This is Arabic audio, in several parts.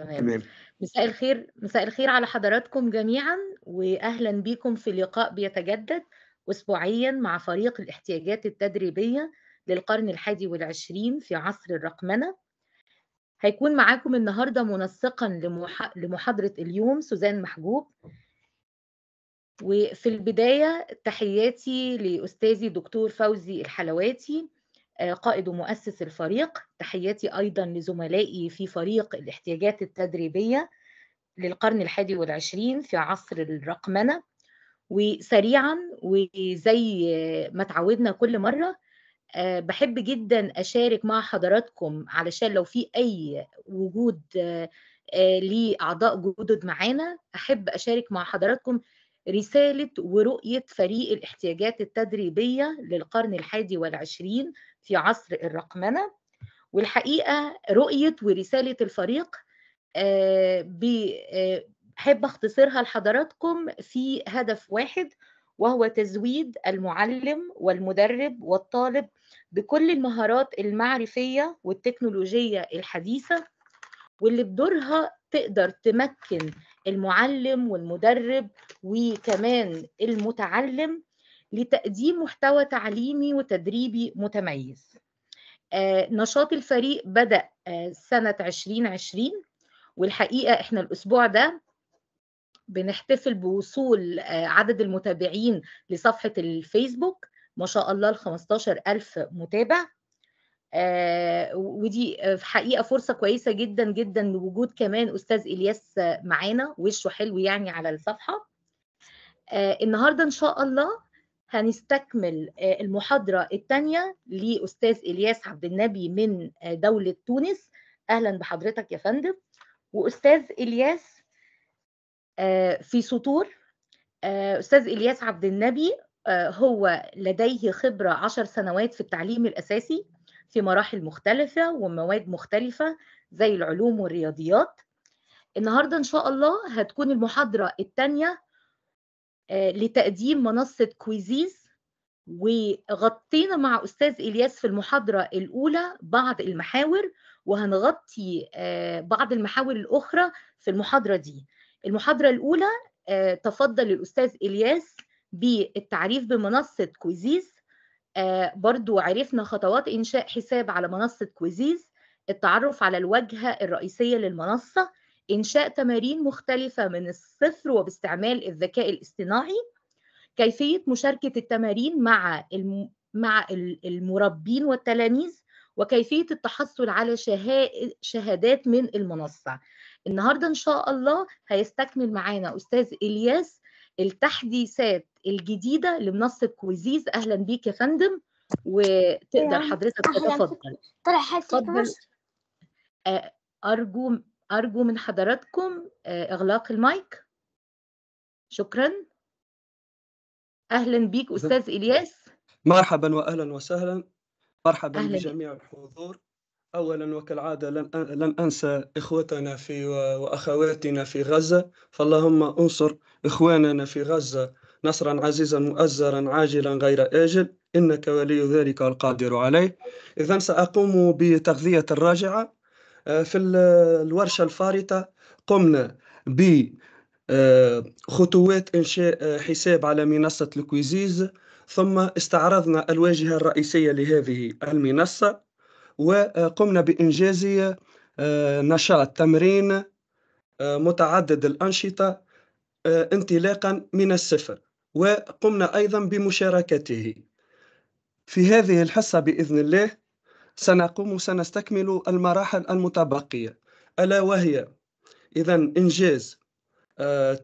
تمام. تمام مساء الخير مساء الخير على حضراتكم جميعا واهلا بكم في لقاء بيتجدد اسبوعيا مع فريق الاحتياجات التدريبيه للقرن الحادي والعشرين في عصر الرقمنه هيكون معاكم النهارده منسقا لمحاضره اليوم سوزان محجوب وفي البدايه تحياتي لاستاذي دكتور فوزي الحلواتي آه، قائد ومؤسس الفريق تحياتي أيضا لزملائي في فريق الاحتياجات التدريبية للقرن الحادي والعشرين في عصر الرقمنة وسريعا وزي ما تعودنا كل مرة آه، بحب جدا أشارك مع حضراتكم علشان لو في أي وجود آه، لأعضاء جدد معانا أحب أشارك مع حضراتكم رسالة ورؤية فريق الاحتياجات التدريبية للقرن الحادي والعشرين في عصر الرقمنة والحقيقة رؤية ورسالة الفريق آه، بحب آه، اختصرها لحضراتكم في هدف واحد وهو تزويد المعلم والمدرب والطالب بكل المهارات المعرفية والتكنولوجية الحديثة واللي بدورها تقدر تمكن المعلم والمدرب وكمان المتعلم لتقديم محتوى تعليمي وتدريبي متميز آه، نشاط الفريق بدأ آه، سنة 2020 والحقيقة احنا الأسبوع ده بنحتفل بوصول آه، عدد المتابعين لصفحة الفيسبوك ما شاء الله ال 15 ألف متابع آه، ودي آه، في حقيقه فرصه كويسه جدا جدا لوجود كمان استاذ الياس معانا وشه حلو يعني على الصفحه آه، النهارده ان شاء الله هنستكمل المحاضره الثانيه لاستاذ الياس عبد النبي من دوله تونس اهلا بحضرتك يا فندم واستاذ الياس في سطور استاذ الياس عبد النبي هو لديه خبره عشر سنوات في التعليم الاساسي في مراحل مختلفة ومواد مختلفة زي العلوم والرياضيات النهاردة إن شاء الله هتكون المحاضرة الثانية آه، لتقديم منصة كويزيز وغطينا مع أستاذ إلياس في المحاضرة الأولى بعض المحاور وهنغطي آه، بعض المحاور الأخرى في المحاضرة دي المحاضرة الأولى آه، تفضل الأستاذ إلياس بالتعريف بمنصة كويزيز آه، برضو عرفنا خطوات إنشاء حساب على منصة كويزيز التعرف على الواجهة الرئيسية للمنصة إنشاء تمارين مختلفة من الصفر وباستعمال الذكاء الاصطناعي كيفية مشاركة التمارين مع مع المربين والتلاميذ وكيفية التحصل على شهادات من المنصة النهاردة إن شاء الله هيستكمل معانا أستاذ إلياس التحديثات الجديده لمنصه كويزيز اهلا بيك يا فندم وتقدر حضرتك تتفضل طلع حالتي آه، ارجو ارجو من حضراتكم آه، اغلاق المايك شكرا اهلا بيك استاذ الياس مرحبا واهلا وسهلا مرحبا بجميع الحضور أولا وكالعادة لن لن أنسى إخوتنا في وأخواتنا في غزة فاللهم انصر إخواننا في غزة نصرا عزيزا مؤزرا عاجلا غير آجل إنك ولي ذلك القادر عليه إذا سأقوم بتغذية الراجعة آه، في الورشة الفارطة قمنا بخطوات آه، إنشاء آه، حساب على منصة الكويزيز ثم استعرضنا الواجهة الرئيسية لهذه المنصة وقمنا بإنجاز آه، نشاط تمرين آه، متعدد الأنشطة آه، انطلاقا من الصفر وقمنا أيضا بمشاركته في هذه الحصة بإذن الله سنقوم سنستكمل المراحل المتبقية ألا وهي إذا إنجاز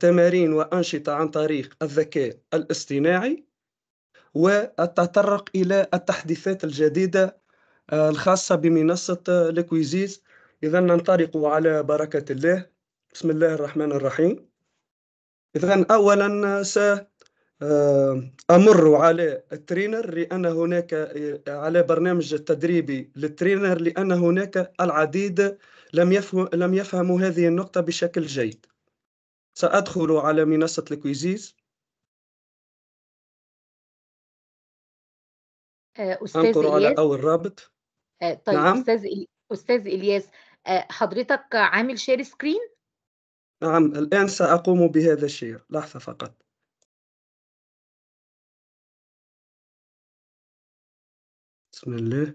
تمارين وأنشطة عن طريق الذكاء الاصطناعي والتطرق إلى التحديثات الجديدة آه، الخاصة بمنصة الكويزيز آه، إذا ننطلق على بركة الله بسم الله الرحمن الرحيم إذا أولا آه، سأمر على الترينر لأن هناك على برنامج التدريبي للترينر لأن هناك العديد لم يفهم لم يفهموا هذه النقطة بشكل جيد سأدخل على منصة الكويزيز أستاذ أنقر على أول رابط آه، طيب نعم. استاذ استاذ الياس آه، حضرتك عامل شير سكرين نعم الان ساقوم بهذا الشير لحظه فقط بسم الله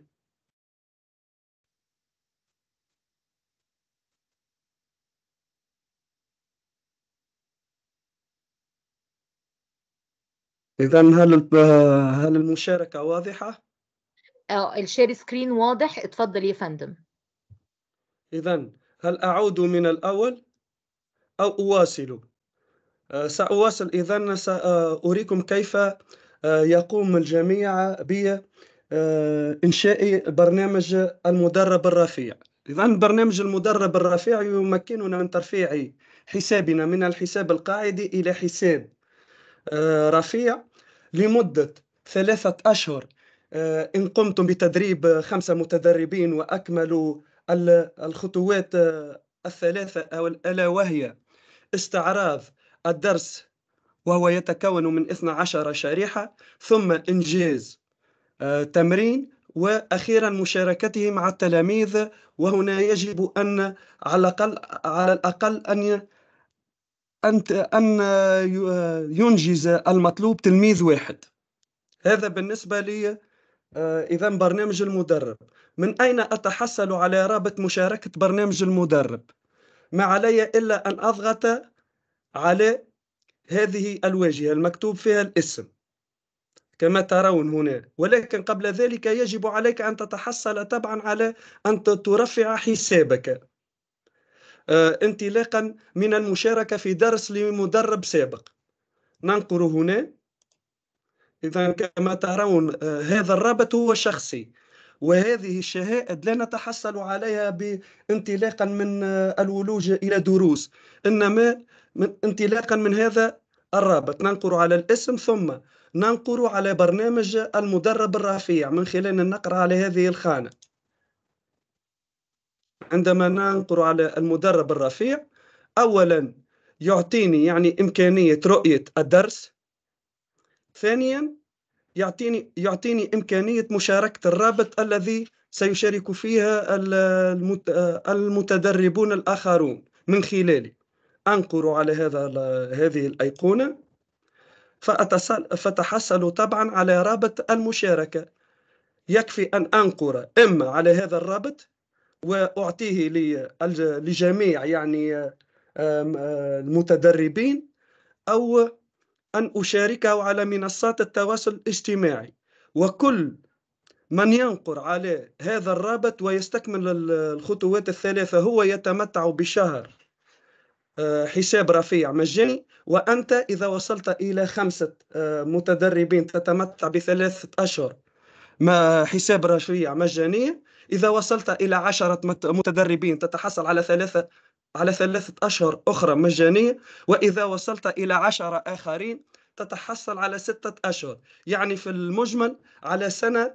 إذا هل هل المشاركة واضحة؟ اه الشير سكرين واضح اتفضل يا فندم اذا هل اعود من الاول او اواصل آه، ساواصل اذا ساريكم كيف آه، يقوم الجميع بانشاء آه، برنامج المدرب الرفيع اذا برنامج المدرب الرفيع يمكننا من ترفيع حسابنا من الحساب القاعدي الى حساب رفيع لمده ثلاثه اشهر آه، إن قمتم بتدريب خمسة متدربين وأكملوا الخطوات آه، الثلاثة أو ألا وهي استعراض الدرس وهو يتكون من 12 شريحة ثم إنجاز آه، تمرين واخيرا مشاركته مع التلاميذ وهنا يجب ان على الاقل على الاقل ان ان ان ينجز المطلوب تلميذ واحد هذا بالنسبه لي آه، إذا برنامج المدرب من أين أتحصل على رابط مشاركة برنامج المدرب؟ ما علي إلا أن أضغط على هذه الواجهة المكتوب فيها الاسم كما ترون هنا ولكن قبل ذلك يجب عليك أن تتحصل طبعا على أن ترفع حسابك آه، انطلاقا من المشاركة في درس لمدرب سابق ننقر هنا إذا كما ترون آه، هذا الرابط هو شخصي وهذه الشهائد لا نتحصل عليها بانطلاقا من آه، الولوج إلى دروس إنما من انطلاقا من هذا الرابط ننقر على الاسم ثم ننقر على برنامج المدرب الرفيع من خلال النقر على هذه الخانة عندما ننقر على المدرب الرفيع أولا يعطيني يعني إمكانية رؤية الدرس ثانيا يعطيني يعطيني امكانيه مشاركه الرابط الذي سيشارك فيها المتدربون الاخرون من خلالي انقر على هذا هذه الايقونه فأتصل فتحصل طبعا على رابط المشاركه يكفي ان انقر اما على هذا الرابط واعطيه لجميع يعني المتدربين او أن أشاركه على منصات التواصل الاجتماعي وكل من ينقر على هذا الرابط ويستكمل الخطوات الثلاثة هو يتمتع بشهر آه، حساب رفيع مجاني وأنت إذا وصلت إلى خمسة آه، متدربين تتمتع بثلاثة أشهر ما حساب رفيع مجانية إذا وصلت إلى عشرة متدربين تتحصل على ثلاثة على ثلاثة أشهر أخرى مجانية وإذا وصلت إلى عشرة آخرين تتحصل على ستة أشهر يعني في المجمل على سنة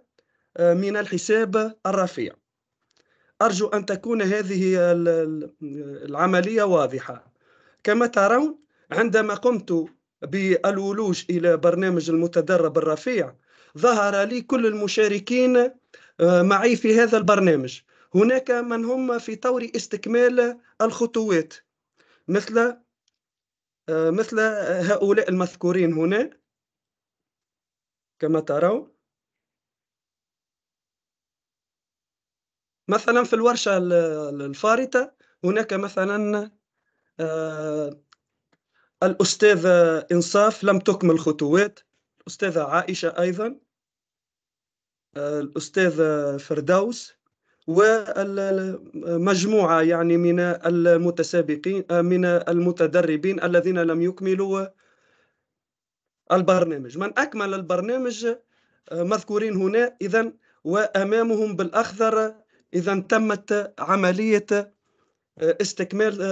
آه، من الحساب الرفيع أرجو أن تكون هذه العملية واضحة كما ترون عندما قمت بالولوج إلى برنامج المتدرب الرفيع ظهر لي كل المشاركين آه، معي في هذا البرنامج هناك من هم في طور استكمال الخطوات مثل آه، مثل هؤلاء المذكورين هنا كما ترون مثلا في الورشة الفارطة هناك مثلا آه، الأستاذة إنصاف لم تكمل خطوات الأستاذة عائشة أيضا آه، الأستاذة فردوس ومجموعة يعني من المتسابقين آه، من المتدربين الذين لم يكملوا البرنامج من أكمل البرنامج آه، مذكورين هنا إذا وأمامهم بالأخضر إذا تمت عملية آه، استكمال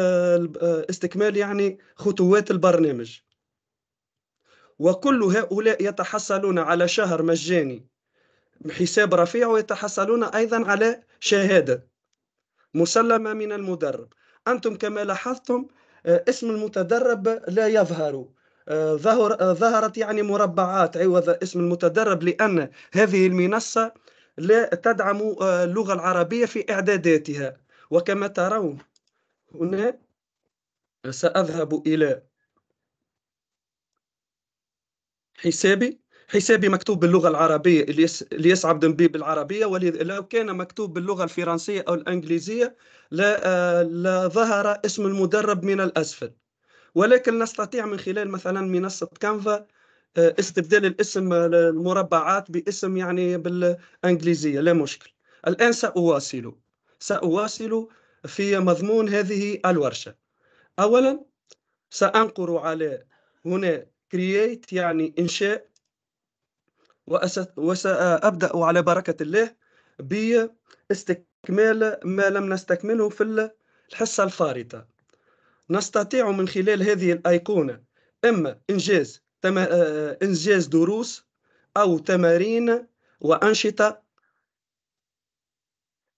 استكمال يعني خطوات البرنامج وكل هؤلاء يتحصلون على شهر مجاني حساب رفيع ويتحصلون أيضا على شهادة مسلمة من المدرب أنتم كما لاحظتم آه، اسم المتدرب لا يظهر آه، ظهر آه، ظهرت يعني مربعات عوض اسم المتدرب لأن هذه المنصة لا تدعم اللغة العربية في إعداداتها وكما ترون هنا سأذهب إلى حسابي حسابي مكتوب باللغه العربيه اللي عبد دمبي بالعربيه ولو كان مكتوب باللغه الفرنسيه او الانجليزيه لا, آه، لا ظهر اسم المدرب من الاسفل ولكن نستطيع من خلال مثلا منصه كانفا آه، استبدال الاسم المربعات باسم يعني بالانجليزيه لا مشكل الان ساواصل ساواصل في مضمون هذه الورشه اولا سانقر على هنا create يعني انشاء وسأبدأ على بركة الله باستكمال ما لم نستكمله في الحصة الفارطة نستطيع من خلال هذه الأيقونة إما إنجاز تم... إنجاز دروس أو تمارين وأنشطة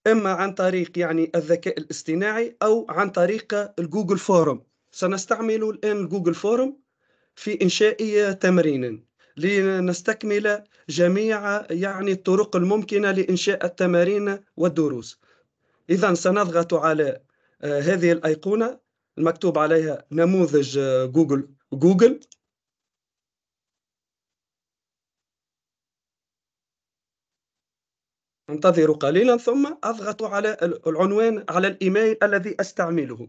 إما عن طريق يعني الذكاء الاصطناعي أو عن طريق الجوجل فورم سنستعمل الآن جوجل فورم في إنشاء تمرين لنستكمل جميع يعني الطرق الممكنة لإنشاء التمارين والدروس إذا سنضغط على آه، هذه الأيقونة المكتوب عليها نموذج آه، جوجل جوجل انتظر قليلا ثم اضغط على العنوان على الايميل الذي استعمله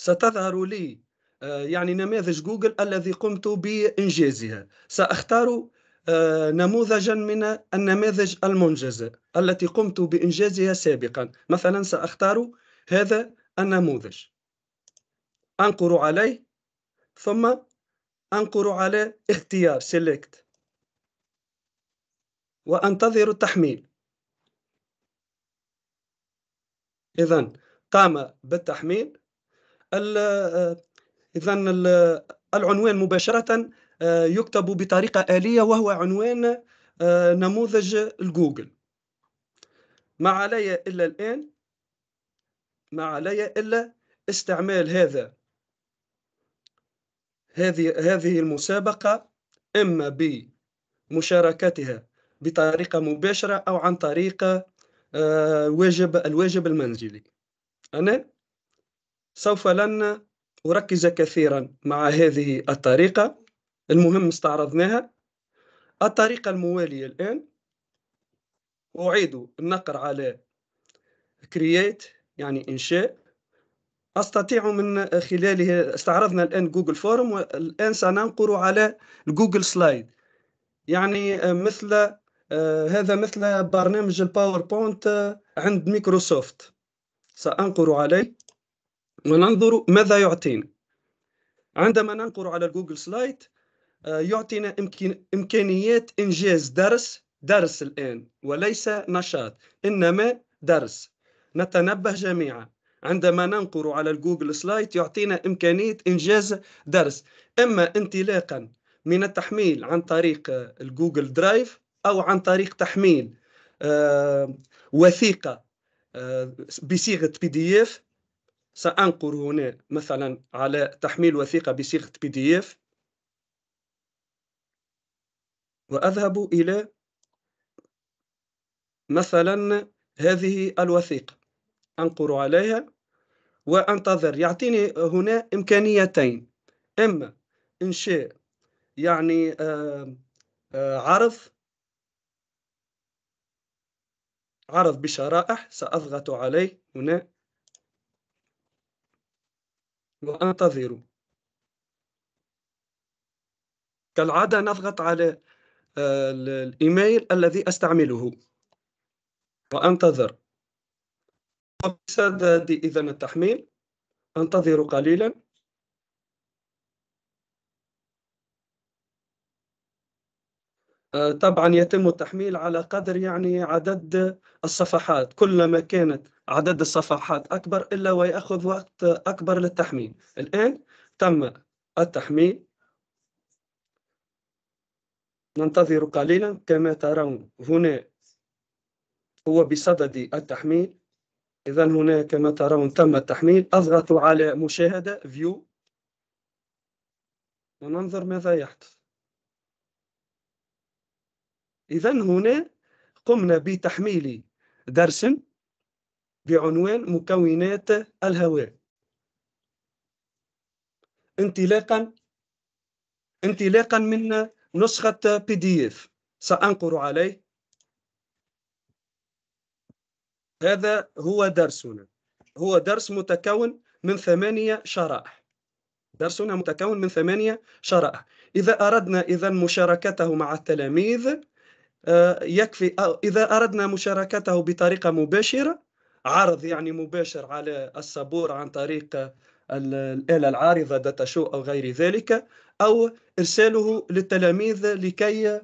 ستظهر لي آه، يعني نماذج جوجل الذي قمت بإنجازها سأختار آه، نموذجا من النماذج المنجزة التي قمت بإنجازها سابقا مثلا سأختار هذا النموذج أنقر عليه ثم أنقر على اختيار select وأنتظر التحميل إذا قام بالتحميل اذا العنوان مباشره آه، يكتب بطريقه اليه وهو عنوان آه، نموذج الجوجل ما علي الا الان ما علي الا استعمال هذا هذه هذه المسابقه اما بمشاركتها بطريقه مباشره او عن طريق آه، واجب الواجب المنزلي انا سوف لن وركز كثيرا مع هذه الطريقة المهم استعرضناها الطريقة الموالية الآن أعيد النقر على create يعني إنشاء أستطيع من خلاله استعرضنا الآن جوجل فورم والآن سننقر على جوجل سلايد يعني مثل آه، هذا مثل برنامج الباوربوينت عند مايكروسوفت سأنقر عليه وننظر ماذا يعطينا عندما ننقر على الجوجل آه، سلايد يعطينا إمكانيات إنجاز درس درس الآن وليس نشاط إنما درس نتنبه جميعا عندما ننقر على الجوجل سلايد يعطينا إمكانية إنجاز درس إما انطلاقا من التحميل عن طريق آه، الجوجل درايف أو عن طريق تحميل آه، وثيقة بصيغة بي دي اف سأنقر هنا مثلا على تحميل وثيقة بصيغة بي دي اف وأذهب إلى مثلا هذه الوثيقة أنقر عليها وأنتظر يعطيني هنا إمكانيتين إما إنشاء يعني آه، آه، عرض عرض بشرائح سأضغط عليه هنا وأنتظر كالعادة نضغط على آه، الإيميل الذي أستعمله وأنتظر بسبب إذن التحميل أنتظر قليلاً آه، طبعا يتم التحميل على قدر يعني عدد الصفحات كلما كانت عدد الصفحات أكبر إلا ويأخذ وقت أكبر للتحميل الآن تم التحميل ننتظر قليلا كما ترون هنا هو بصدد التحميل إذا هنا كما ترون تم التحميل أضغط على مشاهدة فيو وننظر ماذا يحدث إذا هنا قمنا بتحميل درس بعنوان مكونات الهواء انطلاقا انطلاقا من نسخة بي دي اف سأنقر عليه هذا هو درسنا هو درس متكون من ثمانية شرائح درسنا متكون من ثمانية شرائح إذا أردنا إذا مشاركته مع التلاميذ آه، يكفي إذا أردنا مشاركته بطريقة مباشرة عرض يعني مباشر على الصبور عن طريق الآلة العارضة داتا شو أو غير ذلك أو إرساله للتلاميذ لكي آه،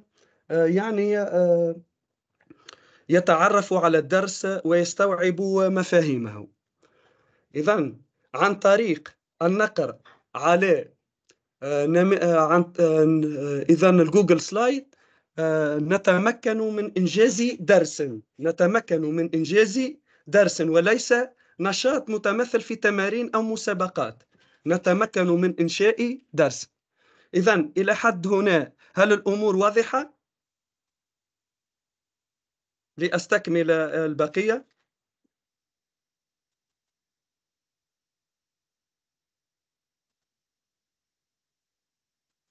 يعني آه، يتعرفوا على الدرس ويستوعبوا مفاهيمه إذا عن طريق النقر على عن إذا الجوجل سلايد آه، نتمكن من إنجاز درس نتمكن من إنجاز درس وليس نشاط متمثل في تمارين أو مسابقات نتمكن من إنشاء درس إذا إلى حد هنا هل الأمور واضحة؟ لأستكمل البقية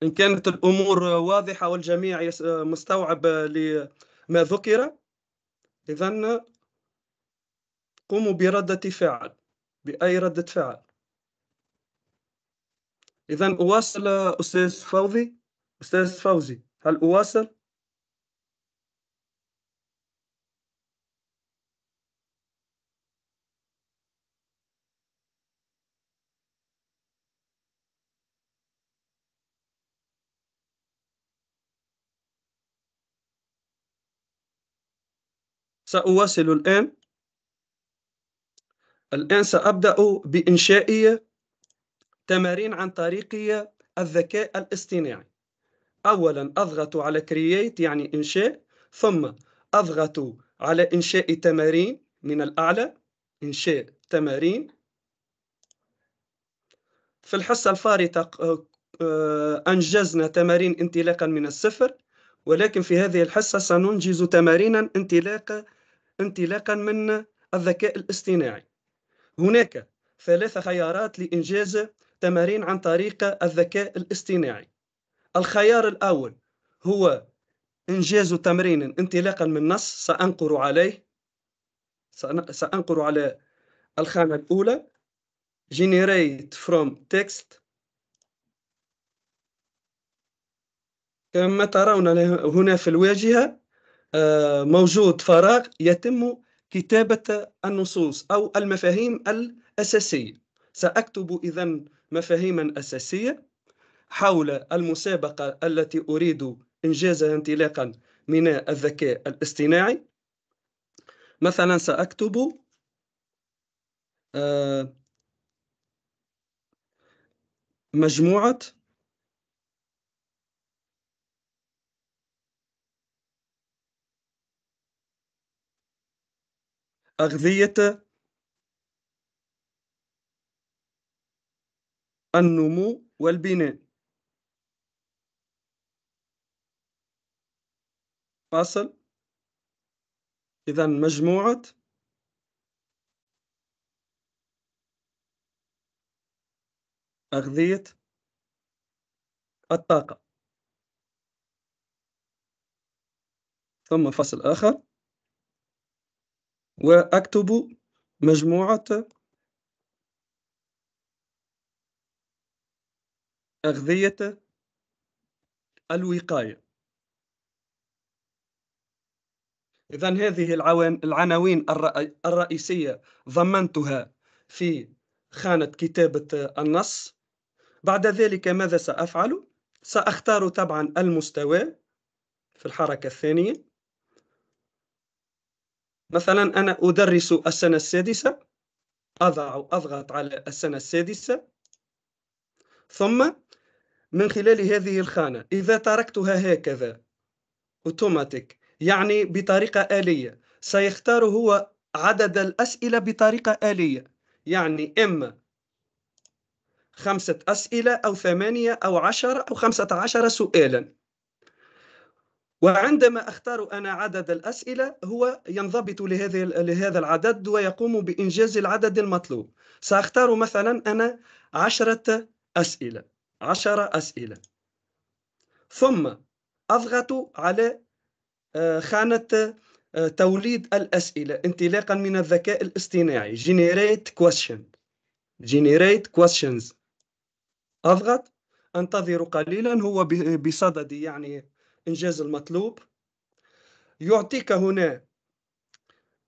إن كانت الأمور واضحة والجميع مستوعب لما ذكر إذا قوموا بردة فعل بأي ردة فعل إذا أواصل أستاذ فوزي أستاذ فوزي هل أواصل؟ سأواصل الآن الآن سأبدأ بإنشاء تمارين عن طريق الذكاء الاصطناعي أولا أضغط على create يعني إنشاء ثم أضغط على إنشاء تمارين من الأعلى إنشاء تمارين في الحصة الفارطة آه، أنجزنا تمارين انطلاقا من الصفر ولكن في هذه الحصة سننجز تمارينا انطلاقا انطلاقا من الذكاء الاصطناعي هناك ثلاث خيارات لإنجاز تمارين عن طريق الذكاء الاصطناعي الخيار الأول هو إنجاز تمرين انطلاقا من نص سأنقر عليه سأنقر على الخانة الأولى generate from text كما ترون هنا في الواجهة آه، موجود فراغ يتم كتابة النصوص أو المفاهيم الأساسية سأكتب إذا مفاهيما أساسية حول المسابقة التي أريد إنجازها انطلاقا من الذكاء الاصطناعي مثلا سأكتب آه، مجموعة أغذية النمو والبناء فاصل إذا مجموعة أغذية الطاقة ثم فصل آخر وأكتب مجموعة أغذية الوقاية إذا هذه العناوين الرئيسية ضمنتها في خانة كتابة النص بعد ذلك ماذا سأفعل؟ سأختار طبعا المستوى في الحركة الثانية مثلا أنا أدرس السنة السادسة أضع أضغط على السنة السادسة ثم من خلال هذه الخانة إذا تركتها هكذا أوتوماتيك يعني بطريقة آلية سيختار هو عدد الأسئلة بطريقة آلية يعني إما خمسة أسئلة أو ثمانية أو عشرة أو خمسة عشر سؤالا وعندما اختار انا عدد الاسئله هو ينضبط لهذه لهذا العدد ويقوم بانجاز العدد المطلوب ساختار مثلا انا عشرة اسئله عشرة اسئله ثم اضغط على آه، خانه آه، توليد الاسئله انطلاقا من الذكاء الاصطناعي generate question generate questions اضغط انتظر قليلا هو بصدد يعني إنجاز المطلوب يعطيك هنا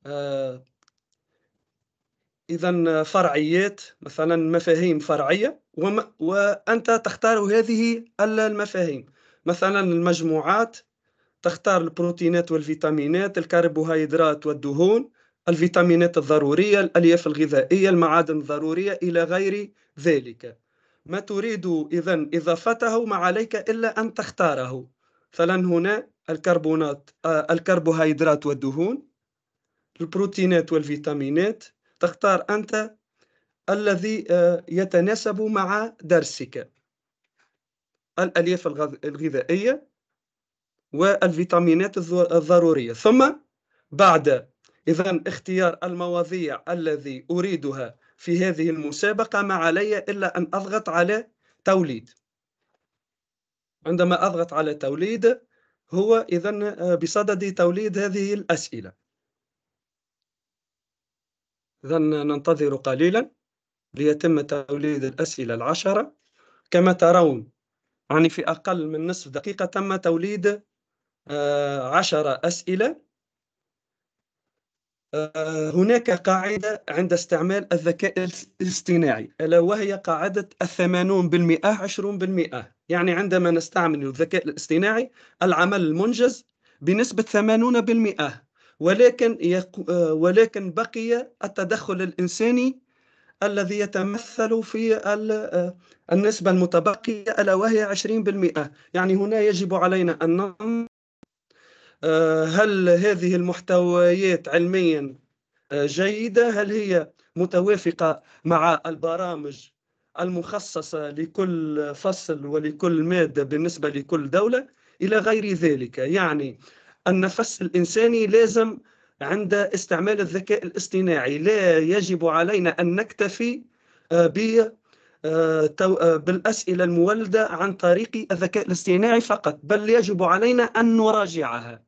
آه، إذا فرعيات مثلا مفاهيم فرعية وأنت تختار هذه المفاهيم مثلا المجموعات تختار البروتينات والفيتامينات الكربوهيدرات والدهون الفيتامينات الضرورية الألياف الغذائية المعادن الضرورية إلى غير ذلك ما تريد إذا إضافته ما عليك إلا أن تختاره مثلا هنا الكربونات آه، الكربوهيدرات والدهون البروتينات والفيتامينات تختار أنت الذي آه، يتناسب مع درسك الألياف الغذائية والفيتامينات الضرورية ثم بعد إذا اختيار المواضيع الذي أريدها في هذه المسابقة ما علي إلا أن أضغط على توليد عندما أضغط على توليد هو إذا آه، بصدد توليد هذه الأسئلة إذا ننتظر قليلا ليتم توليد الأسئلة العشرة كما ترون يعني في أقل من نصف دقيقة تم توليد آه، عشرة أسئلة آه، هناك قاعدة عند استعمال الذكاء الاصطناعي ألا وهي قاعدة الثمانون بالمئة عشرون بالمئة يعني عندما نستعمل الذكاء الاصطناعي العمل المنجز بنسبة 80% ولكن يق... آه، ولكن بقي التدخل الإنساني الذي يتمثل في آه، النسبة المتبقية ألا وهي 20% يعني هنا يجب علينا أن آه، هل هذه المحتويات علميا جيدة هل هي متوافقة مع البرامج المخصصة لكل فصل ولكل مادة بالنسبة لكل دولة إلى غير ذلك يعني النفس الإنساني لازم عند استعمال الذكاء الاصطناعي لا يجب علينا أن نكتفي آه، آه، آه، بالأسئلة المولدة عن طريق الذكاء الاصطناعي فقط بل يجب علينا أن نراجعها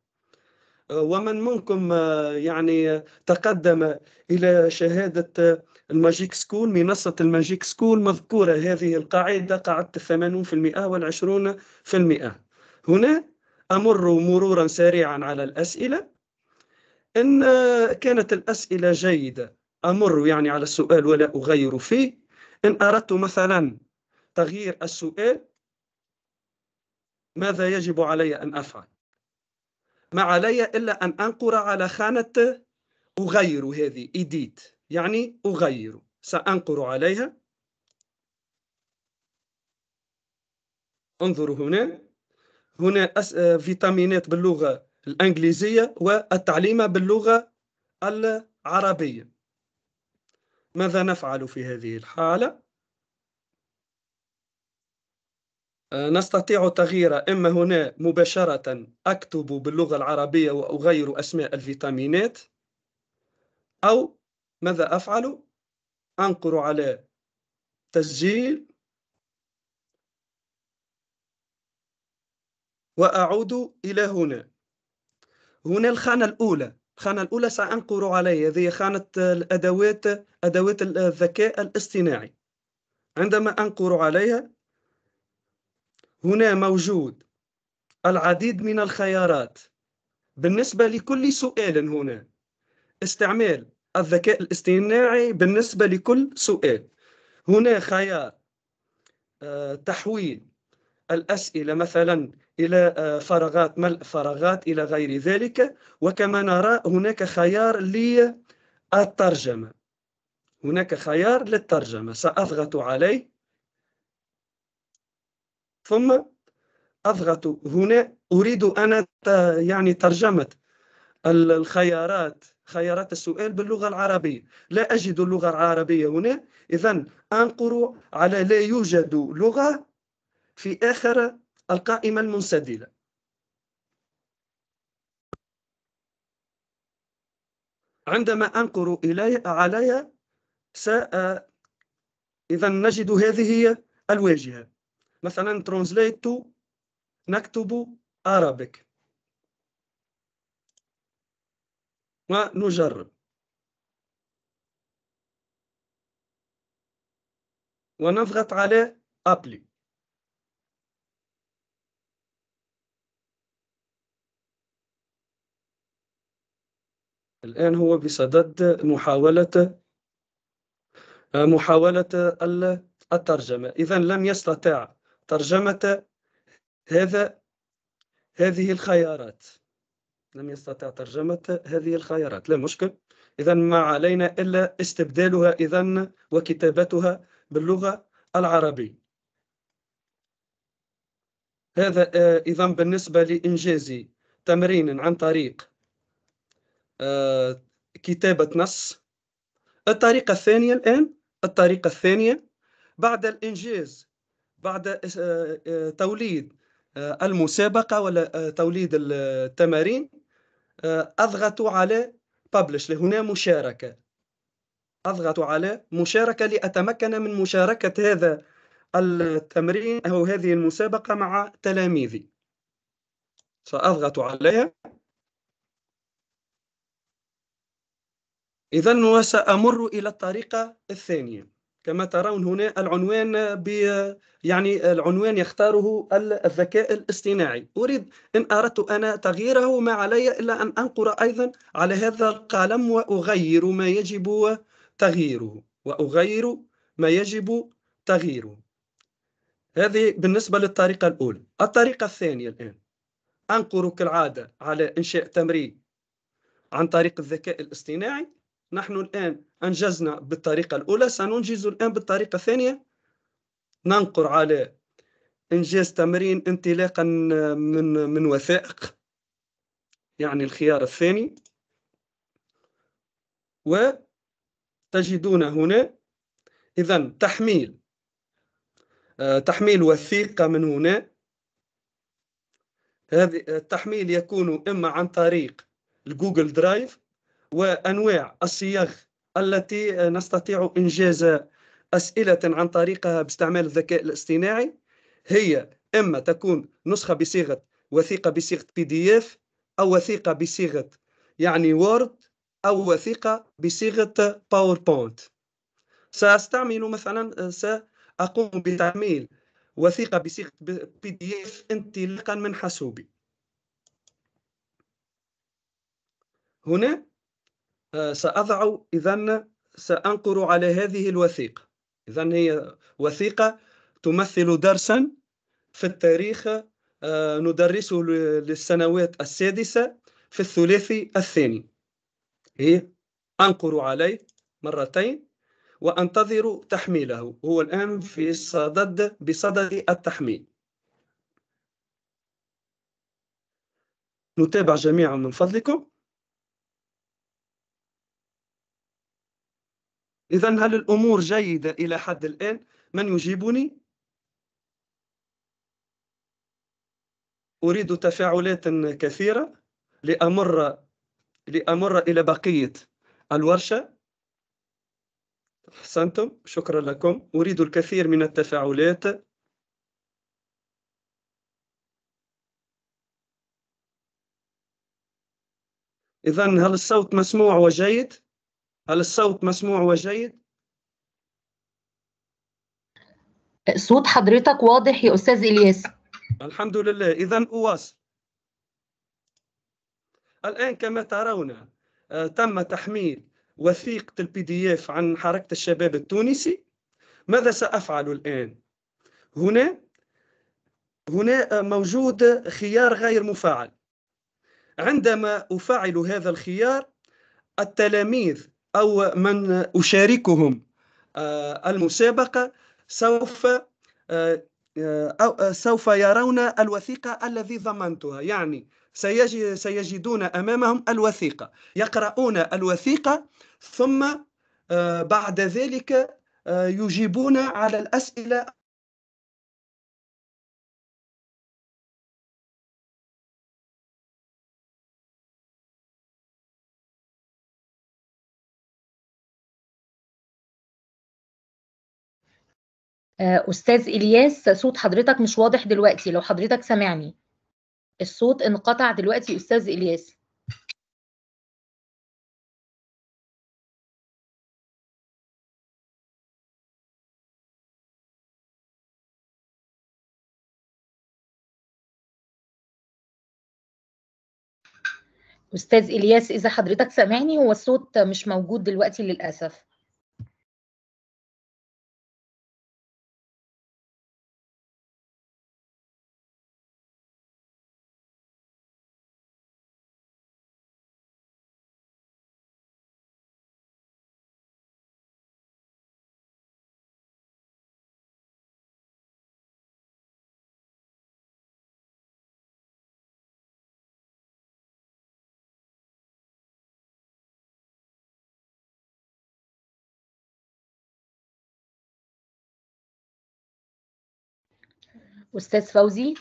ومن منكم يعني تقدم إلى شهادة الماجيك سكول منصة الماجيك سكول مذكورة هذه القاعدة قاعدة الثمانون في المئة والعشرون في المئة هنا أمر مرورا سريعا على الأسئلة إن كانت الأسئلة جيدة أمر يعني على السؤال ولا أغير فيه إن أردت مثلا تغيير السؤال ماذا يجب علي أن أفعل ما علي إلا أن أنقر على خانة أغير هذه إديت يعني أغير سأنقر عليها انظروا هنا هنا أس... فيتامينات آه، باللغة الإنجليزية والتعليم باللغة العربية ماذا نفعل في هذه الحالة؟ آه، نستطيع تغيير إما هنا مباشرة أكتب باللغة العربية وأغير أسماء الفيتامينات أو ماذا أفعل؟ أنقر على تسجيل وأعود إلى هنا هنا الخانة الأولى الخانة الأولى سأنقر عليها هذه خانة الأدوات أدوات الذكاء الاصطناعي عندما أنقر عليها هنا موجود العديد من الخيارات بالنسبة لكل سؤال هنا استعمال الذكاء الاصطناعي بالنسبة لكل سؤال هنا خيار آه، تحويل الأسئلة مثلا إلى آه، فراغات ملء فراغات إلى غير ذلك وكما نرى هناك خيار للترجمة هناك خيار للترجمة سأضغط عليه ثم أضغط هنا أريد أنا يعني ترجمة الخيارات خيارات السؤال باللغة العربية لا أجد اللغة العربية هنا إذا أنقر على لا يوجد لغة في آخر القائمة المنسدلة عندما أنقر إلي علي س إذا نجد هذه هي الواجهة مثلا to نكتب Arabic ونجرب ونضغط على أبلي الآن هو بصدد محاولة محاولة الترجمة إذا لم يستطع ترجمة هذا هذه الخيارات لم يستطع ترجمة هذه الخيارات لا مشكل إذا ما علينا إلا استبدالها إذا وكتابتها باللغة العربية هذا آه، إذا بالنسبة لإنجاز تمرين عن طريق آه، كتابة نص الطريقة الثانية الآن الطريقة الثانية بعد الإنجاز بعد آه، توليد المسابقة ولا توليد التمارين آه، أضغط على publish لهنا مشاركة أضغط على مشاركة لأتمكن من مشاركة هذا التمرين أو هذه المسابقة مع تلاميذي سأضغط عليها إذا وسأمر إلى الطريقة الثانية كما ترون هنا العنوان ب يعني العنوان يختاره الذكاء الاصطناعي أريد إن أردت أنا تغييره ما علي إلا أن أنقر أيضا على هذا القلم وأغير ما يجب تغييره وأغير ما يجب تغييره هذه بالنسبة للطريقة الأولى الطريقة الثانية الآن أنقر كالعادة على إنشاء تمرين عن طريق الذكاء الاصطناعي نحن الآن أنجزنا بالطريقة الأولى سننجز الآن بالطريقة الثانية ننقر على إنجاز تمرين انطلاقا من من وثائق يعني الخيار الثاني وتجدون هنا إذا تحميل آه، تحميل وثيقة من هنا هذه آه، التحميل يكون إما عن طريق الجوجل درايف وأنواع الصيغ التي نستطيع إنجاز أسئلة عن طريقها باستعمال الذكاء الاصطناعي هي إما تكون نسخة بصيغة وثيقة بصيغة بي دي اف أو وثيقة بصيغة يعني وورد أو وثيقة بصيغة باوربوينت سأستعمل مثلا سأقوم بتعميل وثيقة بصيغة بي دي اف انطلاقا من حاسوبي هنا آه، سأضع إذا سأنقر على هذه الوثيقة إذا هي وثيقة تمثل درسا في التاريخ آه، ندرسه للسنوات السادسة في الثلاثي الثاني هي أنقر عليه مرتين وأنتظر تحميله هو الآن في صدد بصدد التحميل نتابع جميعا من فضلكم إذا هل الأمور جيدة إلى حد الآن؟ من يجيبني؟ أريد تفاعلات كثيرة لأمر لأمر إلى بقية الورشة أحسنتم شكرا لكم أريد الكثير من التفاعلات إذا هل الصوت مسموع وجيد؟ هل الصوت مسموع وجيد؟ صوت حضرتك واضح يا أستاذ إلياس الحمد لله إذا أواصل الآن كما ترون آه، تم تحميل وثيقة البي دي اف عن حركة الشباب التونسي ماذا سأفعل الآن؟ هنا هنا آه، موجود خيار غير مفعل عندما أفعل هذا الخيار التلاميذ أو من أشاركهم آه، المسابقة سوف آه، آه، سوف يرون الوثيقة الذي ضمنتها يعني سيجدون أمامهم الوثيقة يقرؤون الوثيقة ثم بعد ذلك يجيبون على الأسئلة آه، أستاذ إلياس صوت حضرتك مش واضح دلوقتي لو حضرتك سامعني الصوت انقطع دلوقتي أستاذ إلياس أستاذ إلياس إذا حضرتك سامعني هو الصوت مش موجود دلوقتي للأسف أستاذ فوزي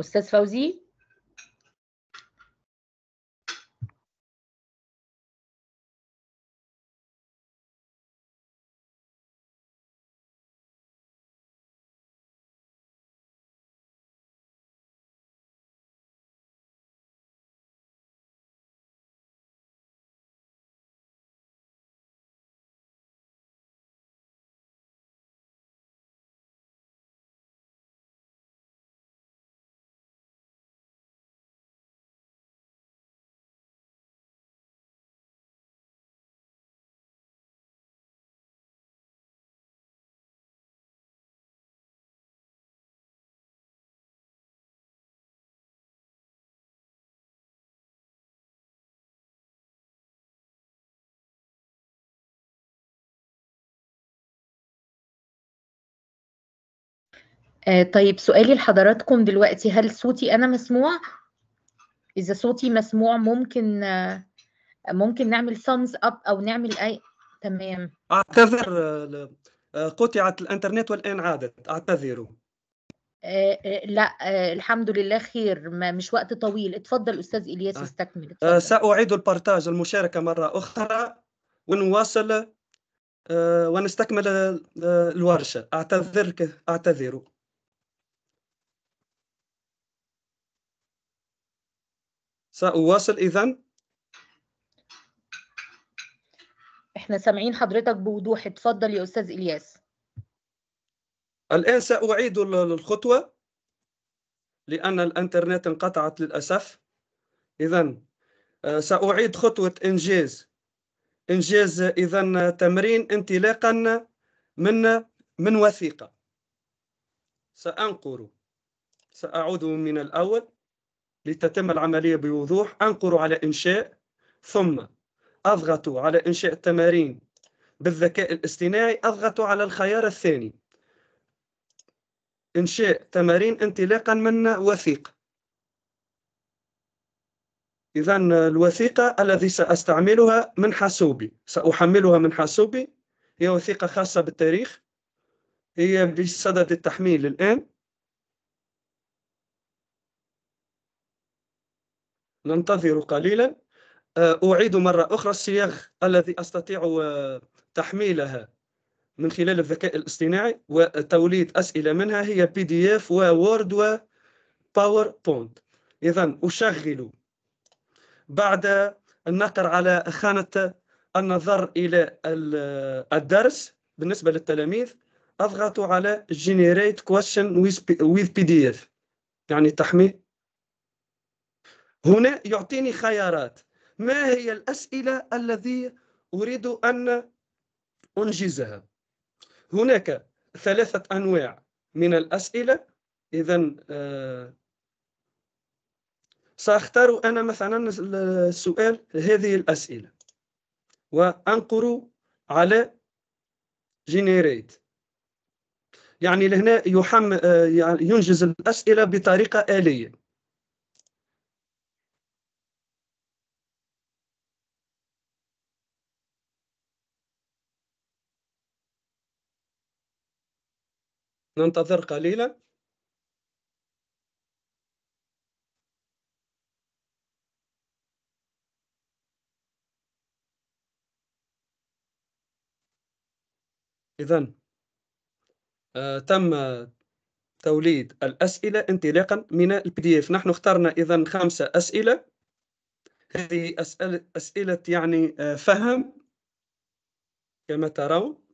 أستاذ فوزي آه طيب سؤالي لحضراتكم دلوقتي هل صوتي أنا مسموع؟ إذا صوتي مسموع ممكن آه ممكن نعمل thumbs up أو نعمل أي تمام أعتذر آه، قطعت الإنترنت والآن عادت أعتذر آه،, آه لا آه الحمد لله خير ما مش وقت طويل اتفضل استاذ الياس آه، استكمل اتفضل. ساعيد البارتاج المشاركه مره اخرى ونواصل ونستكمل الورشه اعتذر اعتذر سأواصل إذا احنا سامعين حضرتك بوضوح اتفضل يا أستاذ إلياس الآن سأعيد الخطوة لأن الإنترنت انقطعت للأسف إذا آه، سأعيد خطوة إنجاز إنجاز إذا تمرين انطلاقا من من وثيقة سأنقر سأعود من الأول لتتم العملية بوضوح أنقروا على إنشاء ثم أضغطوا على إنشاء التمارين بالذكاء الاصطناعي أضغطوا على الخيار الثاني إنشاء تمارين انطلاقا من وثيقة إذا الوثيقة الذي سأستعملها من حاسوبي سأحملها من حاسوبي هي وثيقة خاصة بالتاريخ هي بصدد التحميل الآن ننتظر قليلا آه، أعيد مرة أخرى الصيغ الذي أستطيع آه، تحميلها من خلال الذكاء الاصطناعي وتوليد أسئلة منها هي بي دي اف وورد وباوربوينت إذا أشغل بعد النقر على خانة النظر إلى آه، الدرس بالنسبة للتلاميذ أضغط على Generate Question with PDF يعني تحميل هنا يعطيني خيارات ما هي الأسئلة التي أريد أن أنجزها هناك ثلاثة أنواع من الأسئلة إذا آه، سأختار أنا مثلا السؤال هذه الأسئلة وأنقر على جينيريت يعني لهنا يحم آه، يعني ينجز الأسئلة بطريقة آلية ننتظر قليلا إذا آه تم توليد الأسئلة انطلاقا من البي دي اف نحن اخترنا إذا خمسة أسئلة هذه أسئلة, أسئلة يعني آه، فهم كما ترون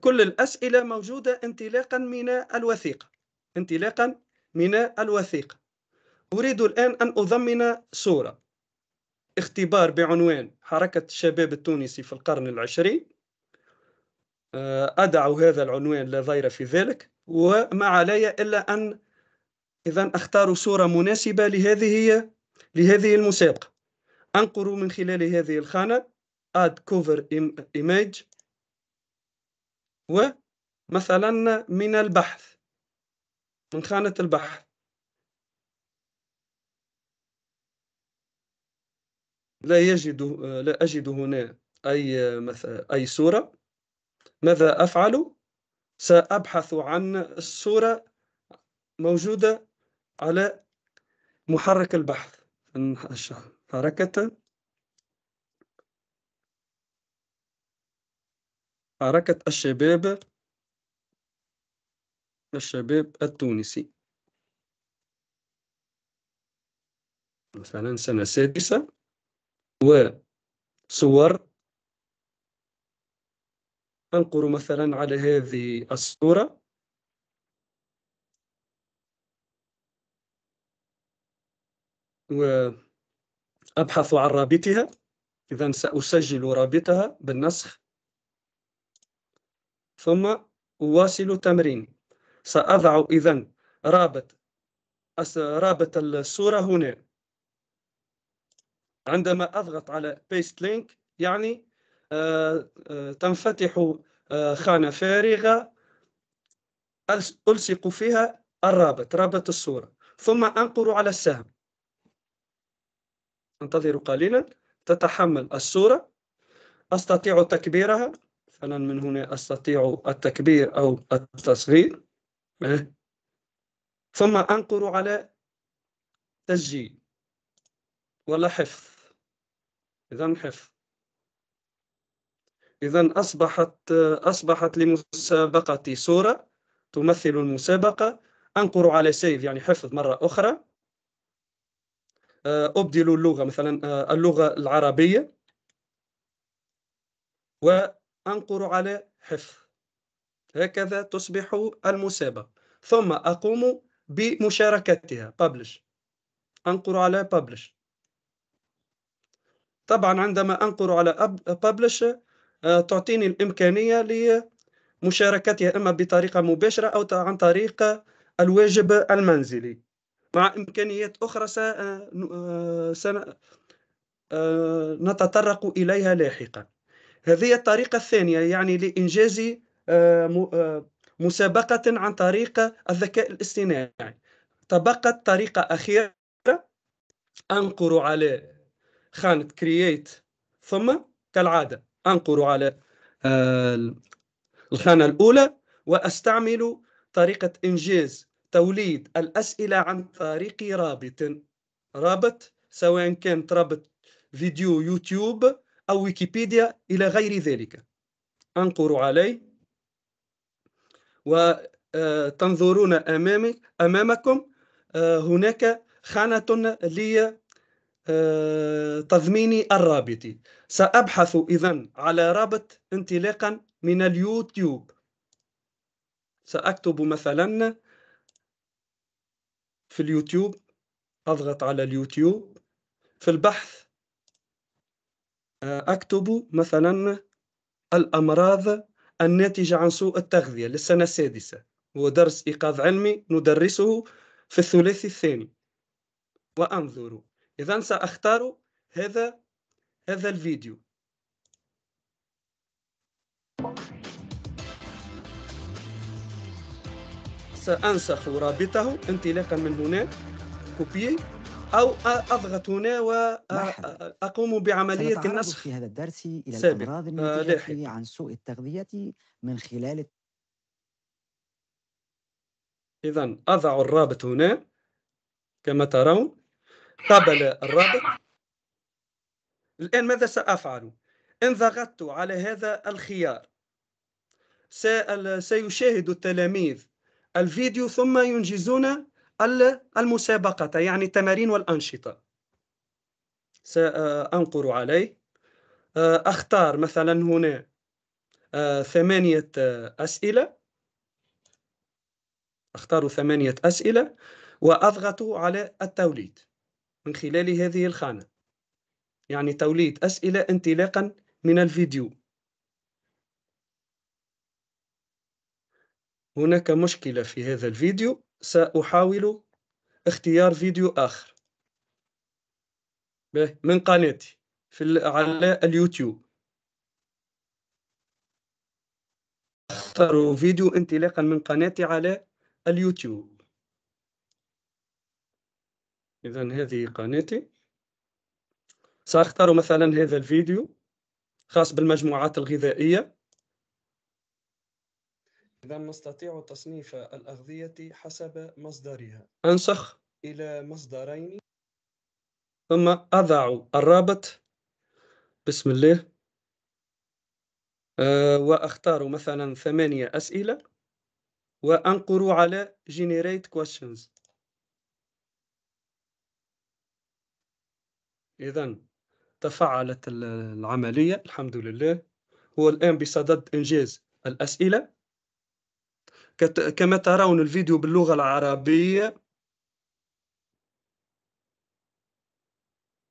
كل الأسئلة موجودة انطلاقا من الوثيقة انطلاقا من الوثيقة أريد الآن أن أضمن صورة اختبار بعنوان حركة الشباب التونسي في القرن العشرين آه، أدع هذا العنوان لا ضير في ذلك وما علي إلا أن إذا أختار صورة مناسبة لهذه لهذه المسابقة أنقر من خلال هذه الخانة اد كوفر ايميج ومثلا من البحث من خانة البحث لا يجد لا أجد هنا أي مثلا أي صورة ماذا أفعل؟ سأبحث عن الصورة موجودة على محرك البحث حركة حركة الشباب الشباب التونسي مثلا سنة سادسة وصور أنقر مثلا على هذه الصورة وأبحث عن رابطها إذا سأسجل رابطها بالنسخ ثم أواصل تمريني سأضع إذا رابط رابط الصورة هنا عندما أضغط على paste link يعني آه، آه، تنفتح آه، خانة فارغة ألصق فيها الرابط رابط الصورة ثم أنقر على السهم انتظر قليلا تتحمل الصورة أستطيع تكبيرها مثلا من هنا أستطيع التكبير أو التصغير إيه؟ ثم أنقر على تسجيل ولا حفظ إذا حفظ إذا أصبحت أصبحت لمسابقتي صورة تمثل المسابقة أنقر على سيف يعني حفظ مرة أخرى آه، أبدل اللغة مثلا آه، اللغة العربية و أنقر على حفظ هكذا تصبح المسابقة ثم أقوم بمشاركتها publish أنقر على publish طبعا عندما أنقر على publish آه، تعطيني الإمكانية لمشاركتها إما بطريقة مباشرة أو عن طريق الواجب المنزلي مع إمكانيات أخرى سنتطرق آه، آه، إليها لاحقاً هذه الطريقة الثانية يعني لإنجاز آه، آه، مسابقة عن طريق الذكاء الاصطناعي تبقت طريقة أخيرة أنقر على خانة كرييت ثم كالعادة أنقر على آه، الخانة الأولى وأستعمل طريقة إنجاز توليد الأسئلة عن طريق رابط رابط سواء كانت رابط فيديو يوتيوب أو ويكيبيديا إلى غير ذلك أنقر عليه وتنظرون أمامي أمامكم آه، هناك خانة لتضمين آه، الرابط سأبحث إذا على رابط انطلاقا من اليوتيوب سأكتب مثلا في اليوتيوب أضغط على اليوتيوب في البحث آه، أكتب مثلا الأمراض الناتجة عن سوء التغذية للسنة السادسة هو درس إيقاظ علمي ندرسه في الثلاثي الثاني وأنظر إذا سأختار هذا هذا الفيديو سأنسخ رابطه انطلاقا من هناك كوبي او اضغطنا واقوم بعمليه النسخ في هذا الدرس الى سابق. الاغراض الناتجه آه، عن سوء التغذيه من خلال اذا اضع الرابط هنا كما ترون قبل الرابط الان ماذا سافعل ان ضغطت على هذا الخيار سيشاهد التلاميذ الفيديو ثم ينجزون المسابقة يعني التمارين والأنشطة سأنقر عليه أختار مثلا هنا ثمانية أسئلة أختار ثمانية أسئلة وأضغط على التوليد من خلال هذه الخانة يعني توليد أسئلة انطلاقا من الفيديو هناك مشكلة في هذا الفيديو سأحاول اختيار فيديو آخر من قناتي في على اليوتيوب اختار فيديو انطلاقا من قناتي على اليوتيوب إذا هذه قناتي سأختار مثلا هذا الفيديو خاص بالمجموعات الغذائية إذا نستطيع تصنيف الأغذية حسب مصدرها أنسخ إلى مصدرين ثم أضع الرابط بسم الله أه وأختار مثلا ثمانية أسئلة وأنقر على generate questions إذا تفعلت العملية الحمد لله هو الآن بصدد إنجاز الأسئلة كما ترون الفيديو باللغة العربية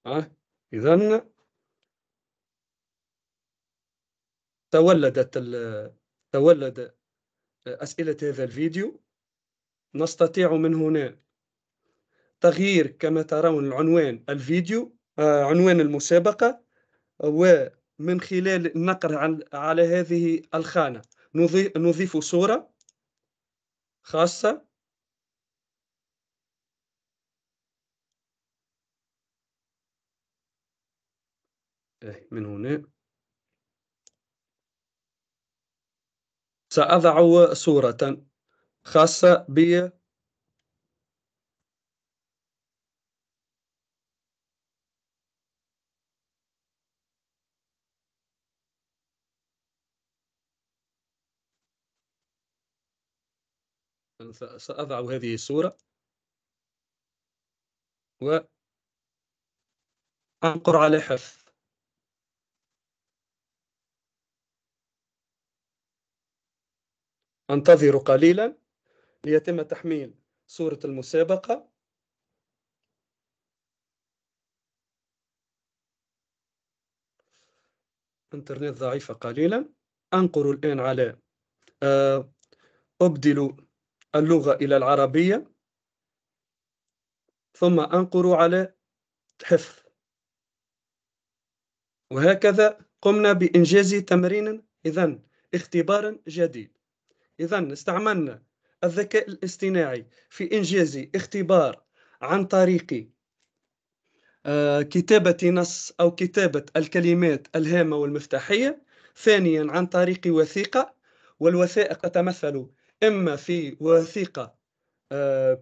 أه؟ إذا تولدت تولد أسئلة هذا الفيديو نستطيع من هنا تغيير كما ترون العنوان الفيديو آه عنوان المسابقة ومن خلال النقر على هذه الخانة نضيف صورة خاصة إيه، من هنا سأضع صورة خاصة بي سأضع هذه الصورة وأنقر على حفظ أنتظر قليلا ليتم تحميل صورة المسابقة انترنت ضعيفة قليلا أنقر الآن على آه، أبدل اللغة إلى العربية ثم أنقر على حفظ وهكذا قمنا بإنجاز تمرين إذا اختبار جديد إذا استعملنا الذكاء الاصطناعي في إنجاز اختبار عن طريق آه، كتابة نص أو كتابة الكلمات الهامة والمفتاحية ثانيا عن طريق وثيقة والوثائق تتمثل اما في وثيقه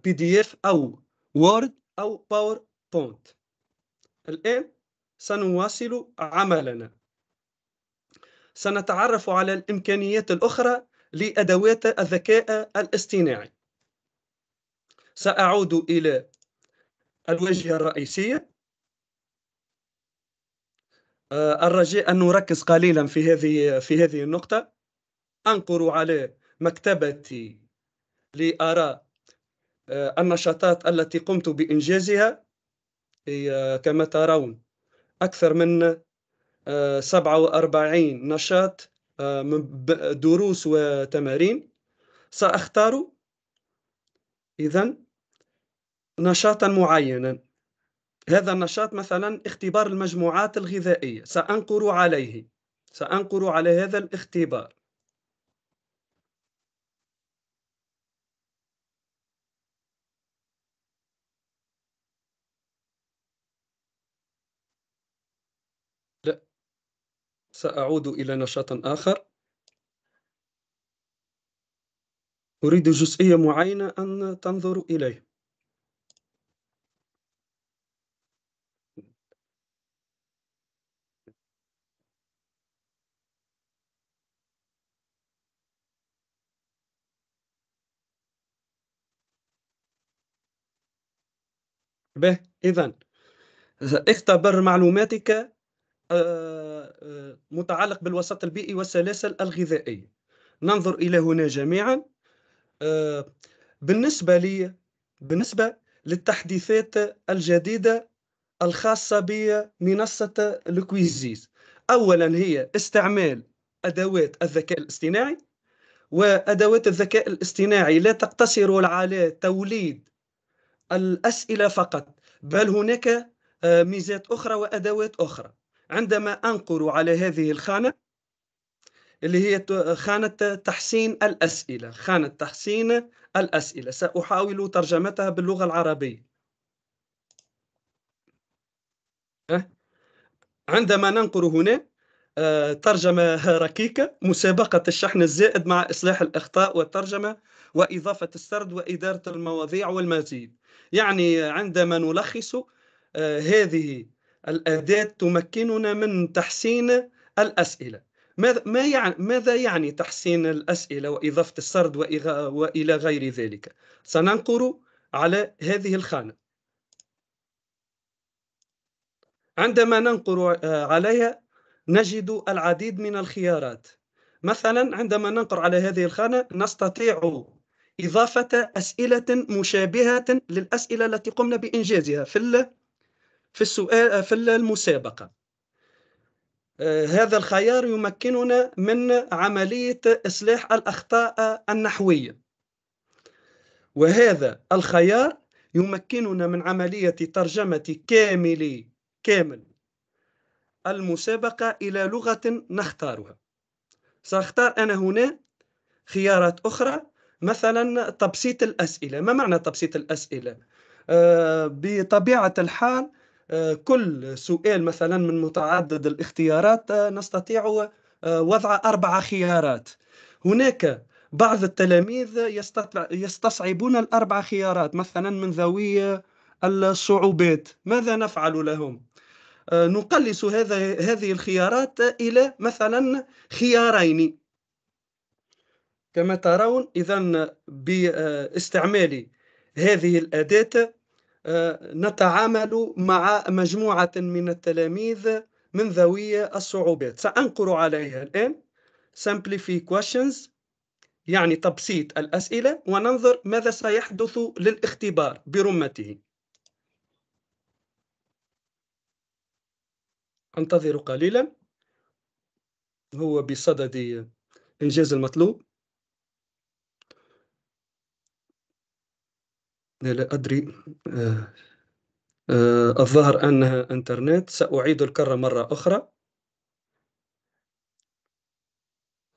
بي دي اف او وورد او باور بوينت الان سنواصل عملنا سنتعرف على الامكانيات الاخرى لادوات الذكاء الاصطناعي ساعود الى الواجهه الرئيسيه آه، الرجاء ان نركز قليلا في هذه في هذه النقطه انقر على مكتبتي لأرى آه، النشاطات التي قمت بإنجازها هي كما ترون أكثر من 47 آه، نشاط آه، من دروس وتمارين سأختار إذا نشاطا معينا هذا النشاط مثلا اختبار المجموعات الغذائية سأنقر عليه سأنقر على هذا الاختبار سأعود إلى نشاط آخر أريد جزئية معينة أن تنظر إليه به إذن اختبر معلوماتك آه، آه، متعلق بالوسط البيئي والسلاسل الغذائية ننظر إلى هنا جميعا آه، بالنسبة لي بالنسبة للتحديثات الجديدة الخاصة بمنصة الكويزيز أولا هي استعمال أدوات الذكاء الاصطناعي وأدوات الذكاء الاصطناعي لا تقتصر على توليد الأسئلة فقط بل هناك ميزات أخرى وأدوات أخرى عندما أنقر على هذه الخانة اللي هي خانة تحسين الأسئلة خانة تحسين الأسئلة سأحاول ترجمتها باللغة العربية أه؟ عندما ننقر هنا آه، ترجمة ركيكة مسابقة الشحن الزائد مع إصلاح الأخطاء والترجمة وإضافة السرد وإدارة المواضيع والمزيد يعني عندما نلخص آه، هذه الأداة تمكننا من تحسين الأسئلة ماذا, ما يعني, ماذا يعني تحسين الأسئلة وإضافة السرد وإلى غير ذلك سننقر على هذه الخانة عندما ننقر آه، عليها نجد العديد من الخيارات مثلا عندما ننقر على هذه الخانة نستطيع إضافة أسئلة مشابهة للأسئلة التي قمنا بإنجازها في في السؤال في المسابقة آه، هذا الخيار يمكننا من عملية إصلاح الأخطاء النحوية وهذا الخيار يمكننا من عملية ترجمة كامل كامل المسابقة إلى لغة نختارها سأختار أنا هنا خيارات أخرى مثلا تبسيط الأسئلة ما معنى تبسيط الأسئلة؟ آه، بطبيعة الحال كل سؤال مثلا من متعدد الاختيارات آه، نستطيع آه، وضع أربع خيارات هناك بعض التلاميذ يستصعبون الأربع خيارات مثلا من ذوي آه، الصعوبات ماذا نفعل لهم نقلص هذا هذه الخيارات إلى مثلا خيارين كما ترون إذا باستعمال هذه الأداة نتعامل مع مجموعة من التلاميذ من ذوي الصعوبات سأنقر عليها الآن simplify questions يعني تبسيط الأسئلة وننظر ماذا سيحدث للاختبار برمته انتظر قليلا هو بصدد إنجاز المطلوب لا أدري آه، آه، الظاهر أنها إنترنت سأعيد الكرة مرة أخرى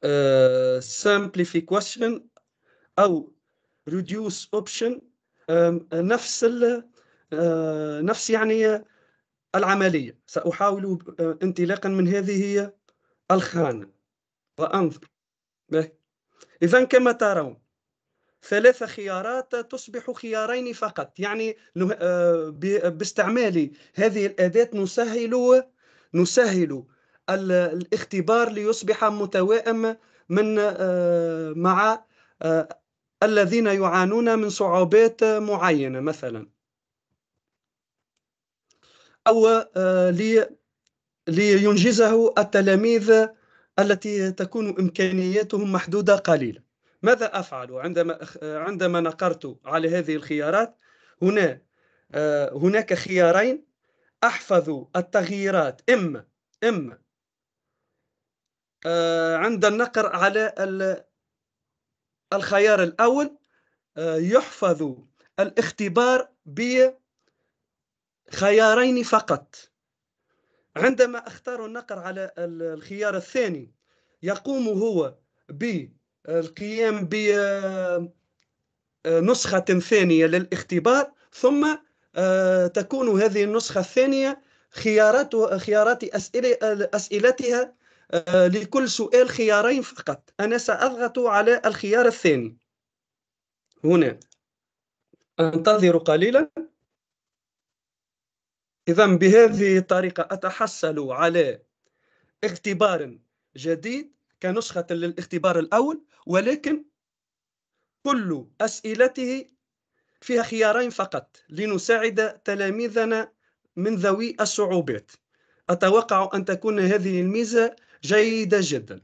آه، simplification أو reduce option نفس نفس يعني العملية سأحاول انطلاقا من هذه الخانة وأنظر إيه. إذا كما ترون ثلاث خيارات تصبح خيارين فقط يعني آه، باستعمال هذه الأداة نسهل نسهل الاختبار ليصبح متوائم من آه، مع آه، الذين يعانون من صعوبات معينة مثلا أو لينجزه التلاميذ التي تكون إمكانياتهم محدودة قليلاً ماذا أفعل عندما عندما نقرت على هذه الخيارات هنا آه، هناك خيارين أحفظ التغييرات إما إما آه، عند النقر على الخيار الأول آه، يحفظ الاختبار بخيارين فقط عندما اختار النقر على الخيار الثاني يقوم هو ب القيام بنسخة آه، آه، ثانية للاختبار ثم آه، تكون هذه النسخة الثانية خيارات خيارات أسئلة أسئلتها لكل سؤال خيارين فقط أنا سأضغط على الخيار الثاني هنا أنتظر قليلا إذا بهذه الطريقة أتحصل على اختبار جديد كنسخة للاختبار الأول ولكن كل أسئلته فيها خيارين فقط لنساعد تلاميذنا من ذوي الصعوبات أتوقع أن تكون هذه الميزة جيدة جدا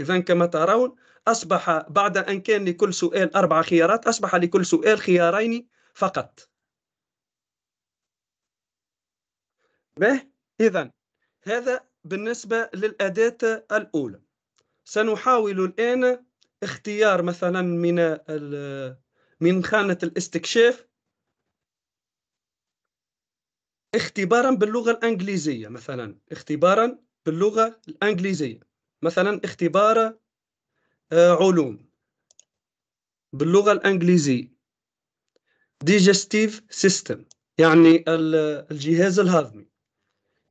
إذا كما ترون أصبح بعد أن كان لكل سؤال أربع خيارات أصبح لكل سؤال خيارين فقط به إذا هذا بالنسبة للأداة الأولى سنحاول الآن اختيار مثلا من من خانة الاستكشاف اختبارا باللغة الإنجليزية مثلا اختبارا باللغة الإنجليزية مثلا اختبار آه، علوم باللغة الإنجليزية digestive system يعني الجهاز الهضمي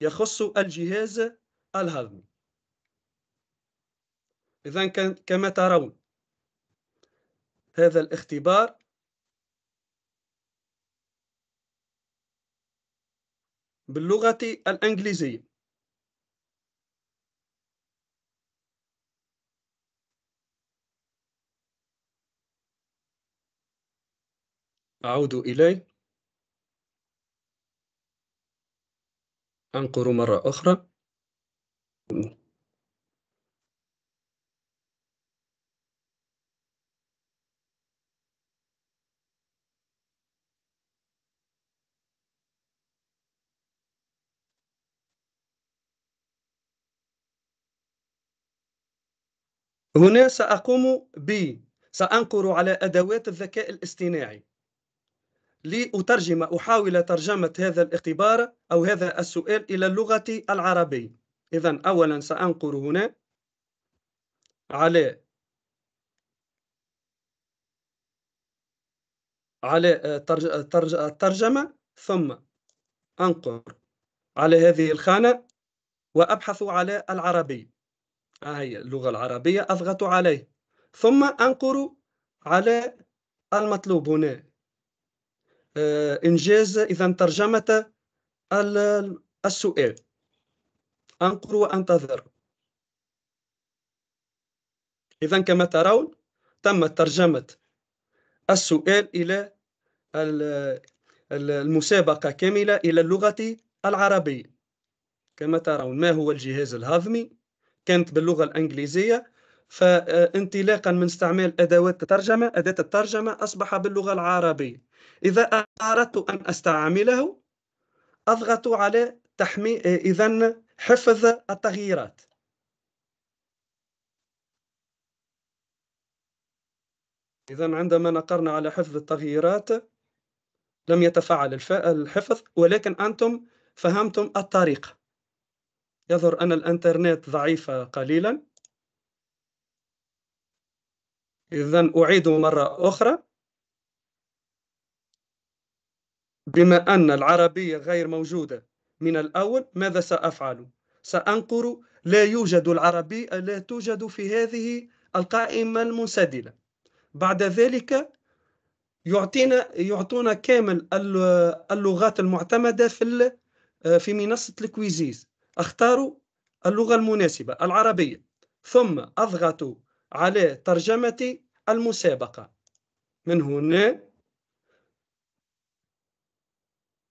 يخص الجهاز الهضم إذا كما ترون هذا الاختبار باللغة الإنجليزية أعود إليه أنقر مرة أخرى هنا سأقوم ب سأنقر على أدوات الذكاء الاصطناعي. لأترجم أحاول ترجمة هذا الاختبار أو هذا السؤال إلى اللغة العربية. إذا أولا سأنقر هنا على على الترجمة ثم أنقر على هذه الخانة وأبحث على العربي آه، هي اللغة العربية أضغط عليه ثم أنقر على المطلوب هنا آه، إنجاز إذا ترجمة السؤال أنقر وأنتظر إذا كما ترون تمت ترجمة السؤال إلى المسابقة كاملة إلى اللغة العربية كما ترون ما هو الجهاز الهضمي كانت باللغة الإنجليزية فانطلاقا من استعمال أدوات الترجمة أداة الترجمة أصبح باللغة العربية إذا أردت أن أستعمله أضغط على تحميل إذا حفظ التغييرات إذا عندما نقرنا على حفظ التغييرات لم يتفعل الحفظ ولكن أنتم فهمتم الطريقة يظهر أن الإنترنت ضعيفة قليلا إذا أعيد مرة أخرى بما أن العربية غير موجودة من الأول ماذا سأفعل سأنقر لا يوجد العربي لا توجد في هذه القائمة المنسدلة بعد ذلك يعطينا يعطونا كامل اللغات المعتمدة في في منصة الكويزيز أختار اللغة المناسبة العربية ثم أضغط على ترجمة المسابقة من هنا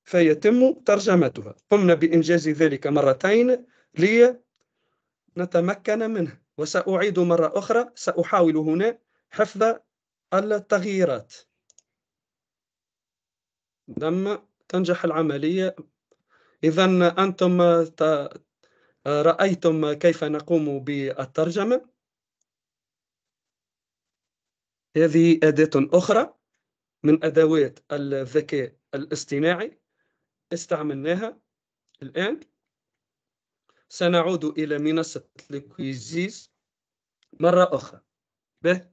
فيتم ترجمتها قمنا بإنجاز ذلك مرتين لنتمكن منه وسأعيد مرة أخرى سأحاول هنا حفظ التغييرات لما تنجح العملية إذا أنتم رأيتم كيف نقوم بالترجمة هذه أداة أخرى من أدوات الذكاء الاصطناعي استعملناها الآن سنعود إلى منصة الكويزيز مرة أخرى به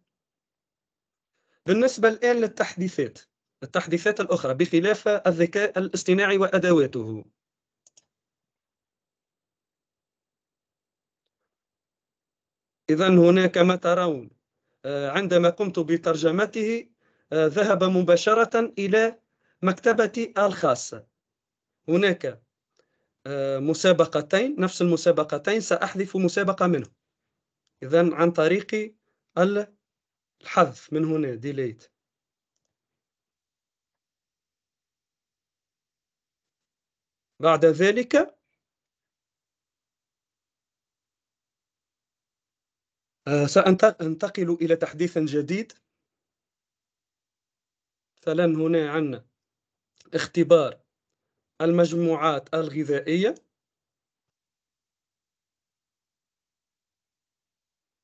بالنسبة الآن للتحديثات التحديثات الأخرى بخلاف الذكاء الاصطناعي وأدواته إذا هنا كما ترون آه، عندما قمت بترجمته آه، ذهب مباشرة إلى مكتبتي الخاصة هناك آه، مسابقتين نفس المسابقتين سأحذف مسابقة منهم إذا عن طريق الحذف من هنا delete بعد ذلك آه، سأنتقل إلى تحديث جديد مثلا هنا عنا اختبار المجموعات الغذائية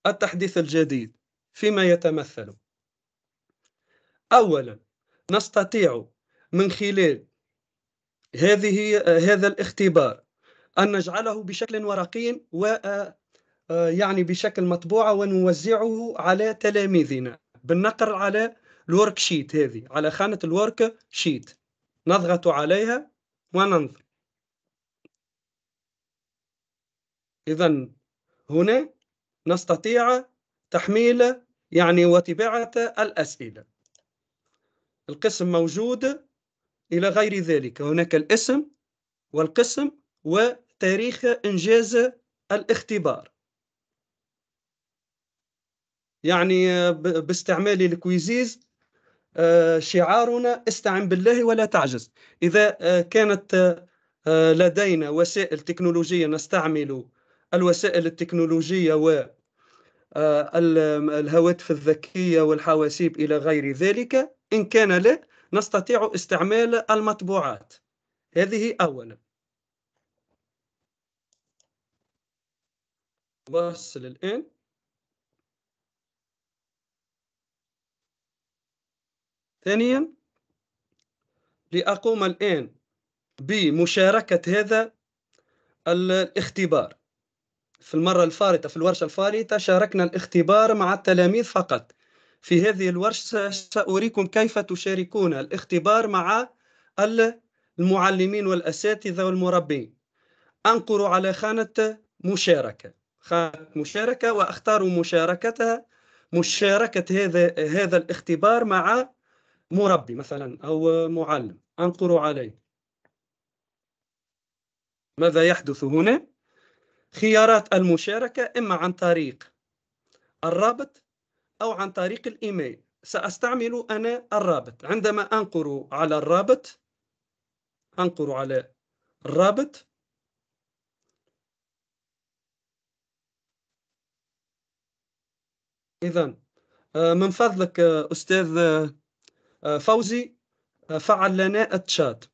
التحديث الجديد فيما يتمثل أولا نستطيع من خلال هذه هذا الاختبار أن نجعله بشكل ورقي و آه، يعني بشكل مطبوع ونوزعه على تلاميذنا بالنقر على الورك شيت هذه على خانة الورك شيت نضغط عليها وننظر إذا هنا نستطيع تحميل يعني وطباعة الأسئلة القسم موجود إلى غير ذلك هناك الاسم والقسم وتاريخ إنجاز الاختبار يعني باستعمال الكويزيز آه، شعارنا استعن بالله ولا تعجز إذا آه، كانت آه، لدينا وسائل تكنولوجية نستعمل الوسائل التكنولوجية و الهواتف الذكية والحواسيب إلى غير ذلك إن كان لا نستطيع استعمال المطبوعات هذه أولا بس الآن ثانيا لأقوم الآن بمشاركة هذا الاختبار في المرة الفارطة في الورشة الفارطة شاركنا الاختبار مع التلاميذ فقط في هذه الورشة سأريكم كيف تشاركون الاختبار مع المعلمين والأساتذة والمربين أنقر على خانة مشاركة خانة مشاركة وأختار مشاركتها مشاركة هذا هذا الاختبار مع مربي مثلا أو معلم أنقر عليه ماذا يحدث هنا؟ خيارات المشاركة إما عن طريق الرابط أو عن طريق الإيميل سأستعمل أنا الرابط عندما أنقر على الرابط أنقر على الرابط إذا آه، من فضلك آه، أستاذ آه، فوزي آه، فعل لنا التشات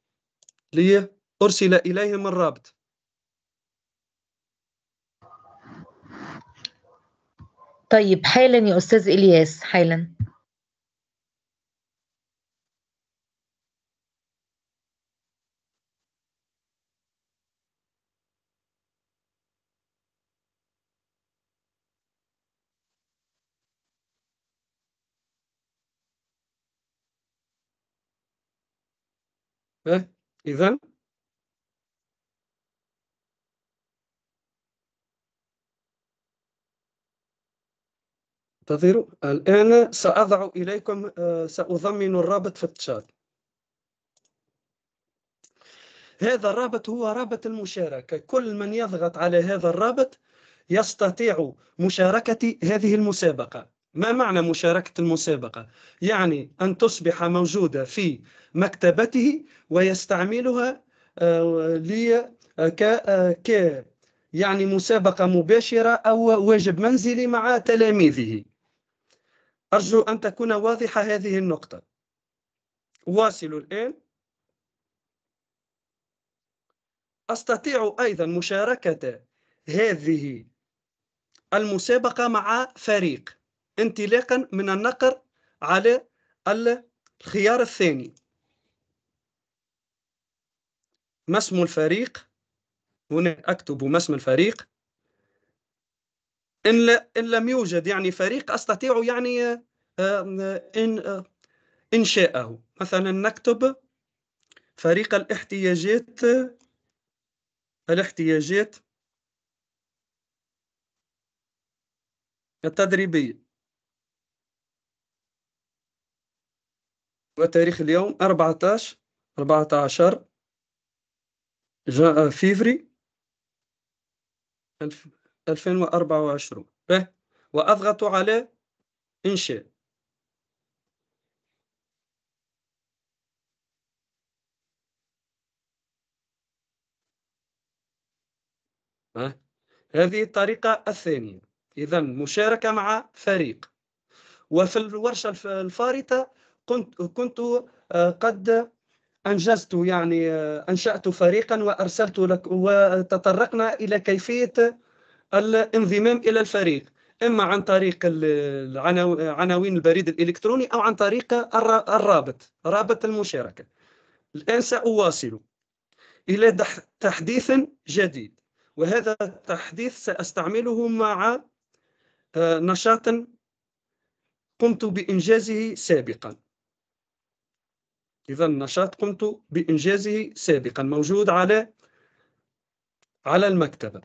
ارسل إليهم الرابط طيب حالا يا أستاذ إلياس حالا أه؟ إذا انتظروا الآن سأضع إليكم آه، سأضمن الرابط في التشات هذا الرابط هو رابط المشاركة كل من يضغط على هذا الرابط يستطيع مشاركة هذه المسابقة ما معنى مشاركة المسابقة؟ يعني أن تصبح موجودة في مكتبته ويستعملها آه، لي آه، آه، ك يعني مسابقة مباشرة أو واجب منزلي مع تلاميذه أرجو أن تكون واضحة هذه النقطة واصل الآن أستطيع أيضا مشاركة هذه المسابقة مع فريق انطلاقا من النقر على الخيار الثاني ما اسم الفريق هنا أكتب ما اسم الفريق إن, إن لم يوجد يعني فريق أستطيع يعني آه، آه، إن آه، إنشاءه مثلا نكتب فريق الاحتياجات الاحتياجات التدريبية وتاريخ اليوم 14 14 جا آه، فيفري 2024 به وأضغط على إنشاء هذه الطريقة الثانية إذا مشاركة مع فريق وفي الورشة الفارطة كنت كنت آه، قد انجزت يعني آه، انشات فريقا وارسلت لك وتطرقنا الى كيفيه الانضمام الى الفريق اما عن طريق عناوين البريد الالكتروني او عن طريق الرابط رابط المشاركه الان ساواصل الى تحديث جديد وهذا التحديث ساستعمله مع آه، نشاط قمت بانجازه سابقا إذا النشاط قمت بإنجازه سابقا موجود على على المكتبة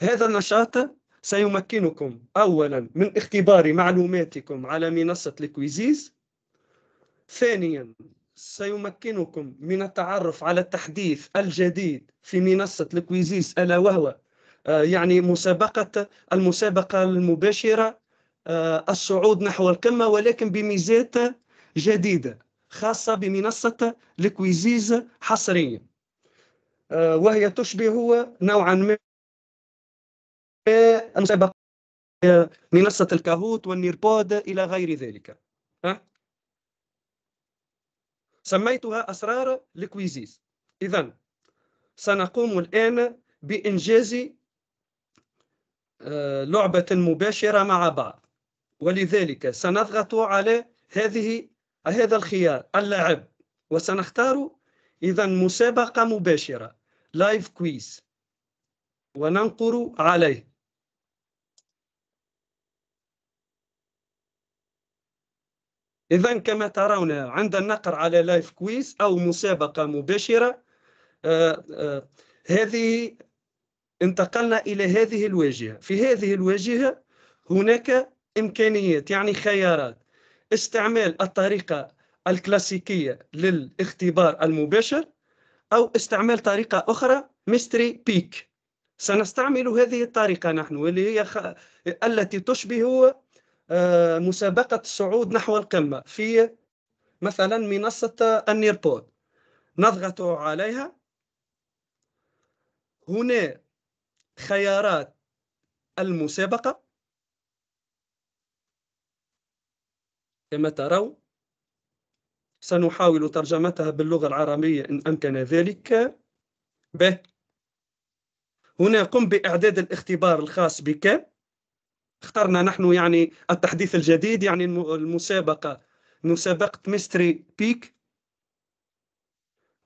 هذا النشاط سيمكنكم أولا من اختبار معلوماتكم على منصة الكويزيز ثانيا سيمكنكم من التعرف على التحديث الجديد في منصة الكويزيز ألا وهو آه، يعني مسابقة المسابقة المباشرة آه، الصعود نحو القمة ولكن بميزات جديدة خاصة بمنصة الكويزيز حصريا آه، وهي تشبه نوعا ما المسابقة منصة الكاهوت والنيربود إلى غير ذلك سميتها أسرار الكويزيز إذا سنقوم الآن بإنجاز آه، لعبة مباشرة مع بعض ولذلك سنضغط على هذه هذا الخيار اللعب وسنختار إذا مسابقة مباشرة لايف كويز وننقر عليه إذا كما ترون عند النقر على لايف كويز أو مسابقة مباشرة آه، آه، هذه انتقلنا إلى هذه الواجهة في هذه الواجهة هناك إمكانيات يعني خيارات استعمال الطريقة الكلاسيكية للاختبار المباشر أو استعمال طريقة أخرى ميستري بيك سنستعمل هذه الطريقة نحن واللي هي خ... التي تشبه آه، مسابقة الصعود نحو القمة في مثلا منصة النيربود نضغط عليها هنا خيارات المسابقة كما ترون سنحاول ترجمتها باللغة العربية إن أمكن ذلك به هنا قم بإعداد الاختبار الخاص بك اخترنا نحن يعني التحديث الجديد يعني المسابقة مسابقة ميستري بيك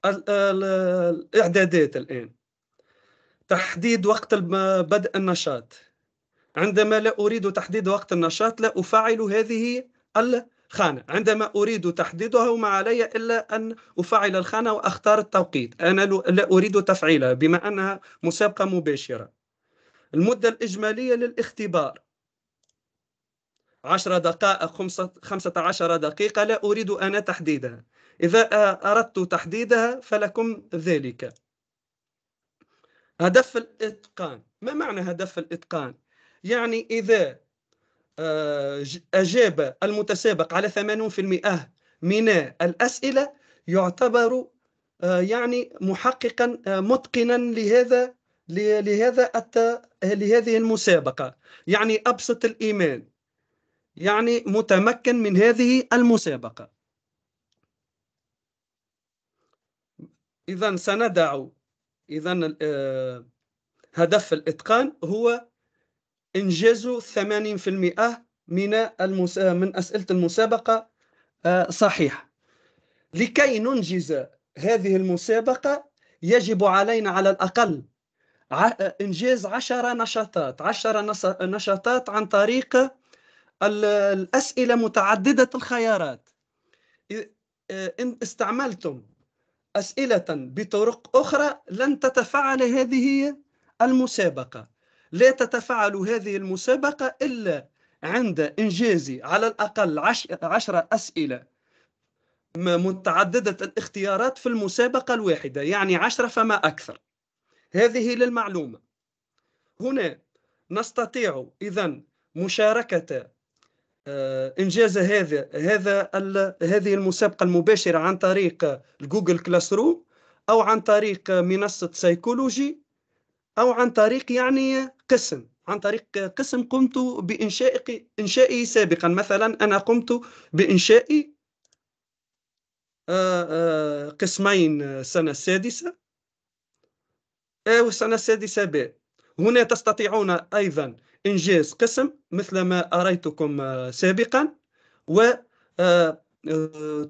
الإعدادات الآن تحديد وقت بدء النشاط عندما لا أريد تحديد وقت النشاط لا أفعل هذه ال خانة عندما أريد تحديدها وما علي إلا أن أفعل الخانة وأختار التوقيت أنا لا أريد تفعيلها بما أنها مسابقة مباشرة المدة الإجمالية للاختبار 10 دقائق 15 دقيقة لا أريد أنا تحديدها إذا أردت تحديدها فلكم ذلك هدف الإتقان ما معنى هدف الإتقان؟ يعني إذا آه، أجاب المتسابق على 80% من الأسئلة يعتبر آه، يعني محققا آه، متقنا لهذا لهذا لهذه المسابقة يعني أبسط الإيمان يعني متمكن من هذه المسابقة إذا سندع إذا هدف الإتقان هو انجازوا 80% من المسا... من اسئله المسابقه آه، صحيح لكي ننجز هذه المسابقه يجب علينا على الاقل انجاز 10 نشاطات 10 نشاطات عن طريق الاسئله متعدده الخيارات آه، ان استعملتم اسئله بطرق اخرى لن تتفعل هذه المسابقه لا تتفعل هذه المسابقة إلا عند إنجازي على الأقل عش... عشرة أسئلة متعددة الاختيارات في المسابقة الواحدة يعني عشرة فما أكثر هذه للمعلومة هنا نستطيع إذا مشاركة آه، إنجاز هذا هذا هذه المسابقة المباشرة عن طريق جوجل كلاس روم أو عن طريق منصة سيكولوجي أو عن طريق يعني قسم عن طريق قسم قمت بإنشاء إنشائه سابقا مثلا أنا قمت بإنشاء آه، آه، قسمين السنة السادسة أو السنة السادسة ب هنا تستطيعون أيضا إنجاز قسم مثل ما أريتكم آه، سابقا و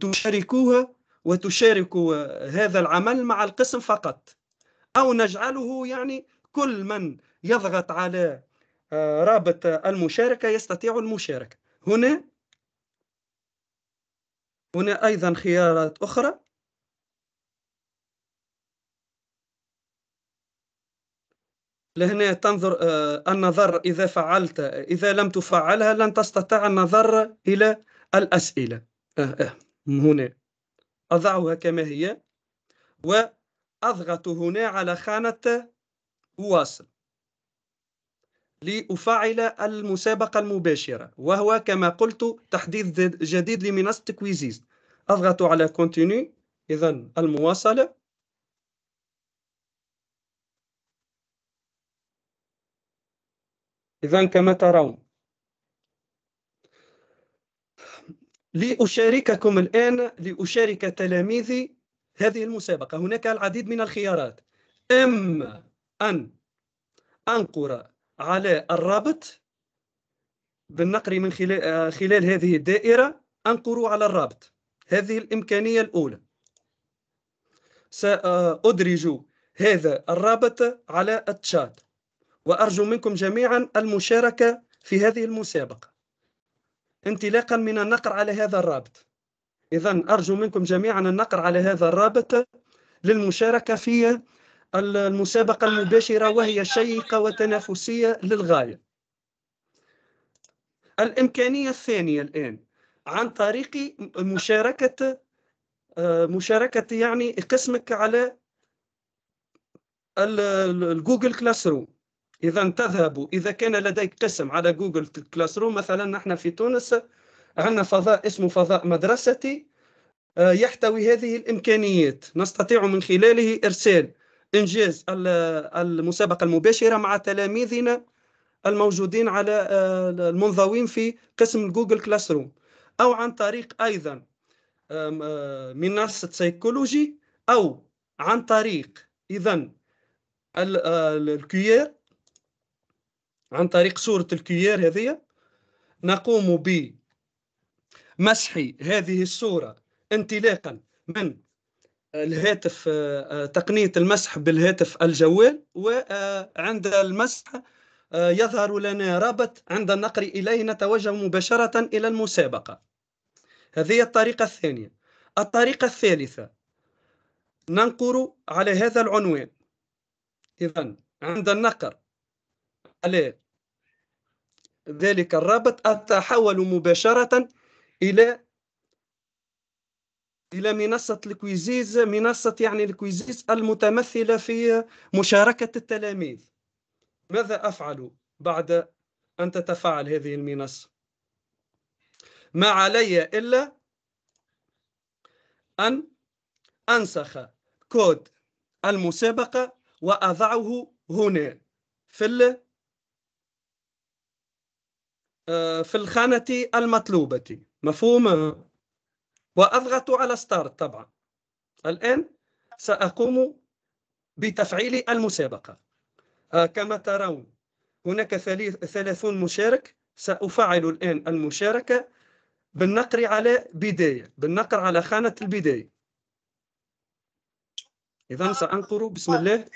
تشاركوها وتشاركوا هذا العمل مع القسم فقط أو نجعله يعني كل من يضغط على آه، رابط المشاركة يستطيع المشاركة هنا هنا أيضا خيارات أخرى لهنا تنظر آه، النظر إذا فعلت إذا لم تفعلها لن تستطيع النظر إلى الأسئلة آه، هنا أضعها كما هي وأضغط هنا على خانة واصل لأفعل المسابقة المباشرة وهو كما قلت تحديث جديد لمنصة كويزيز أضغط على كونتينيو إذا المواصلة إذا كما ترون لأشارككم الآن لأشارك تلاميذي هذه المسابقة هناك العديد من الخيارات إما أن أنقر على الرابط بالنقر من خلال, آه، خلال هذه الدائرة أنقر على الرابط هذه الإمكانية الأولى سأدرج هذا الرابط على التشات وأرجو منكم جميعا المشاركة في هذه المسابقة انطلاقا من النقر على هذا الرابط إذا أرجو منكم جميعا النقر على هذا الرابط للمشاركة في المسابقة المباشرة وهي شيقة وتنافسية للغاية الإمكانية الثانية الآن عن طريق مشاركة آه، مشاركة يعني قسمك على الجوجل كلاس روم إذا تذهب إذا كان لديك قسم على جوجل كلاس روم مثلا نحن في تونس عندنا فضاء اسمه فضاء مدرستي آه، يحتوي هذه الإمكانيات نستطيع من خلاله إرسال إنجاز المسابقة المباشرة مع تلاميذنا الموجودين على آه، المنضوين في قسم جوجل كلاس روم أو عن طريق أيضا منصة آه، سيكولوجي أو عن طريق إذا آه، الكيير عن طريق صورة الكيير هذه نقوم بمسح هذه الصورة انطلاقا من الهاتف آه، تقنية المسح بالهاتف الجوال وعند المسح آه، يظهر لنا رابط عند النقر إليه نتوجه مباشرة إلى المسابقة هذه الطريقة الثانية الطريقة الثالثة ننقر على هذا العنوان إذا عند النقر على ذلك الرابط أتحول مباشرة إلى إلى منصة الكويزيز منصة يعني الكويزيز المتمثلة في مشاركة التلاميذ ماذا أفعل بعد أن تتفعل هذه المنصة ما علي إلا أن أنسخ كود المسابقة وأضعه هنا في آه، في الخانة المطلوبة مفهوم وأضغط على ستارت طبعا الآن سأقوم بتفعيل المسابقة آه كما ترون هناك ثلاثون مشارك سأفعل الآن المشاركة بالنقر على بداية بالنقر على خانة البداية إذا سأنقر بسم الله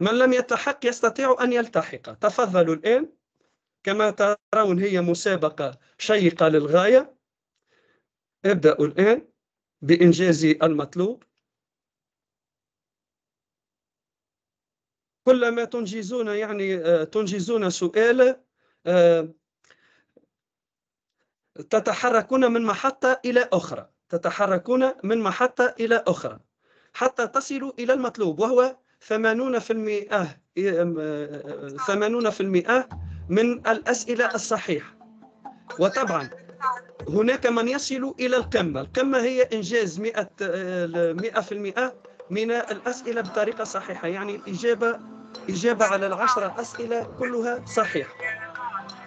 من لم يلتحق يستطيع أن يلتحق تفضلوا الآن كما ترون هي مسابقة شيقة للغاية أبدأ الآن بإنجاز المطلوب كلما تنجزون يعني آه، تنجزون سؤال آه، تتحركون من محطة إلى أخرى تتحركون من محطة إلى أخرى حتى تصلوا إلى المطلوب وهو 80% 80% آه، من الأسئلة الصحيحة وطبعا هناك من يصل إلى القمة القمة هي إنجاز 100% 100% من الأسئلة بطريقة صحيحة يعني الإجابة إجابة على العشرة أسئلة كلها صحيحة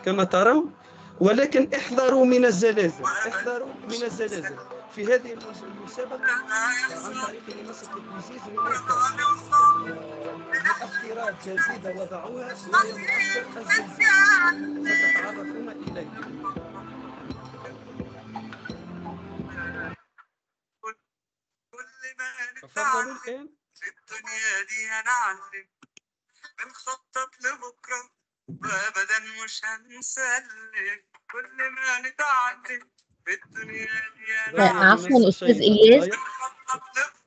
كما ترون ولكن احذروا من الزلازل احذروا من الزلازل في هذه المسابقة عن طريق منصة الكوزيز مؤثرات جديدة وضعوها وهي الزلزال ستتعرفون إليه اتفضل نعم. الان الدنيا دي هنعلم بنخطط لبكره وابدا مش هنسلم كل ما نتعلم في الدنيا دي هنعلم عفوا استاذ نعم، الياس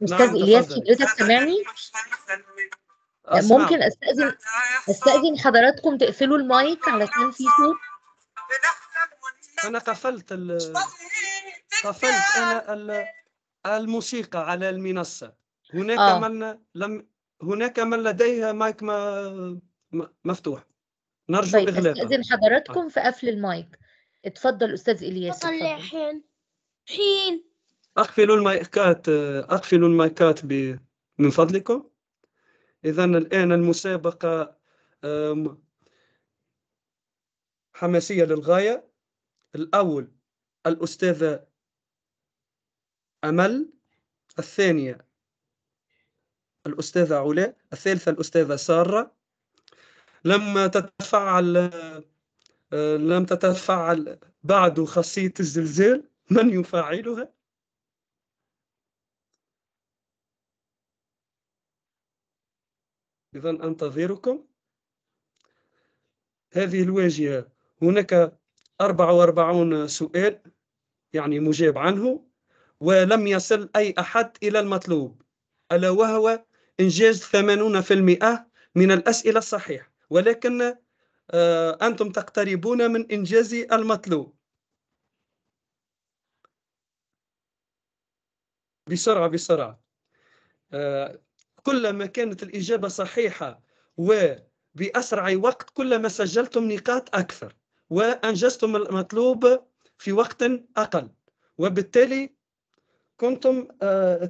استاذ نعم، الياس حضرتك سامعني؟ ممكن استاذن استاذن حضراتكم تقفلوا المايك علشان في صوت انا قفلت ال... قفلت انا ال... الموسيقى على المنصة هناك آه. من لم هناك من لديه مايك ما مفتوح نرجو طيب استأذن حضراتكم آه. في قفل المايك اتفضل أستاذ إلياس اتفضل حين حين أقفلوا المايكات أقفلوا المايكات ب... من فضلكم إذا الآن المسابقة حماسية للغاية الأول الأستاذة أمل الثانية الأستاذة علاء الثالثة الأستاذة سارة لم تتفعل آه، لم تتفعل بعد خاصية الزلزال من يفعلها إذا أنتظركم هذه الواجهة هناك 44 سؤال يعني مجاب عنه ولم يصل أي أحد إلى المطلوب ألا وهو إنجاز 80% من الأسئلة الصحيحة ولكن آه، أنتم تقتربون من إنجاز المطلوب بسرعة بسرعة آه، كلما كانت الإجابة صحيحة وبأسرع وقت كلما سجلتم نقاط أكثر وأنجزتم المطلوب في وقت أقل وبالتالي كنتم آه،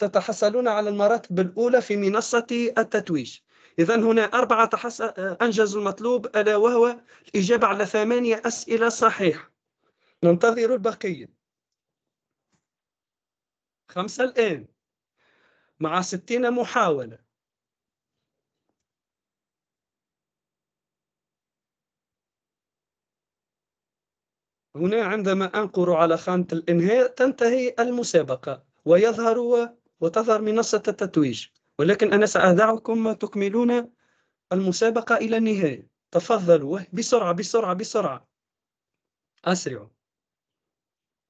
تتحصلون على المراتب الأولى في منصة التتويج إذا هنا أربعة تحس... آه، أنجزوا المطلوب ألا وهو الإجابة على ثمانية أسئلة صحيحة ننتظر البقية خمسة الآن مع ستين محاولة هنا عندما أنقر على خانة الإنهاء تنتهي المسابقة ويظهر وتظهر منصة التتويج ولكن أنا سأدعكم تكملون المسابقة إلى النهاية تفضلوا بسرعة بسرعة بسرعة أسرعوا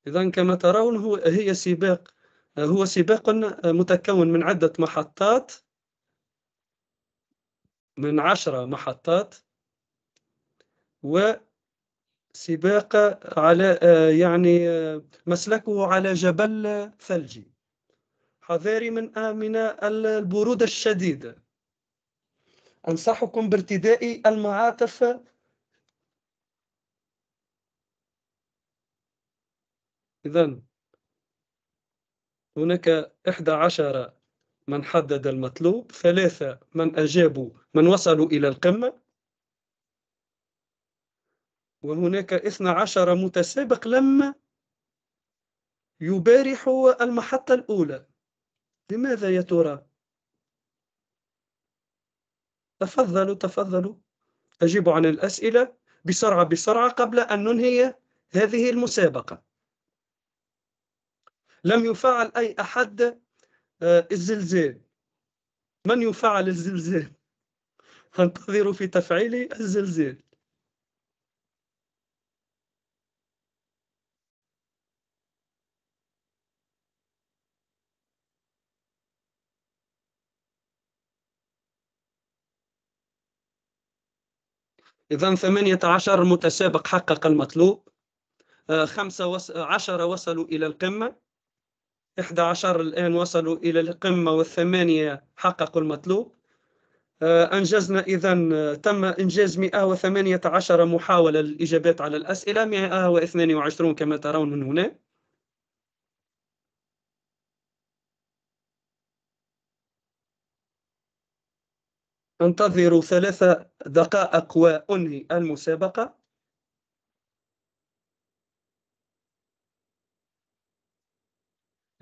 إذا كما ترون هو هي سباق هو سباق متكون من عدة محطات من عشرة محطات و سباق على يعني مسلكه على جبل ثلجي حذاري من من البرودة الشديدة أنصحكم بارتداء المعاطف إذا هناك إحدى عشر من حدد المطلوب ثلاثة من أجابوا من وصلوا إلى القمة وهناك عشر متسابق لما يبارح المحطة الأولى لماذا يا ترى؟ تفضلوا تفضلوا أجيبوا عن الأسئلة بسرعة بسرعة قبل أن ننهي هذه المسابقة لم يفعل أي أحد آه، الزلزال من يفعل الزلزال؟ انتظروا في تفعيل الزلزال إذا 18 متسابق حقق المطلوب آه، خمسة وص... عشر وصلوا إلى القمة 11 الآن وصلوا إلى القمة والثمانية حققوا المطلوب آه، أنجزنا إذا آه، تم إنجاز 118 محاولة للإجابات على الأسئلة 122 كما ترون من هنا انتظروا ثلاث دقائق وأنهي المسابقة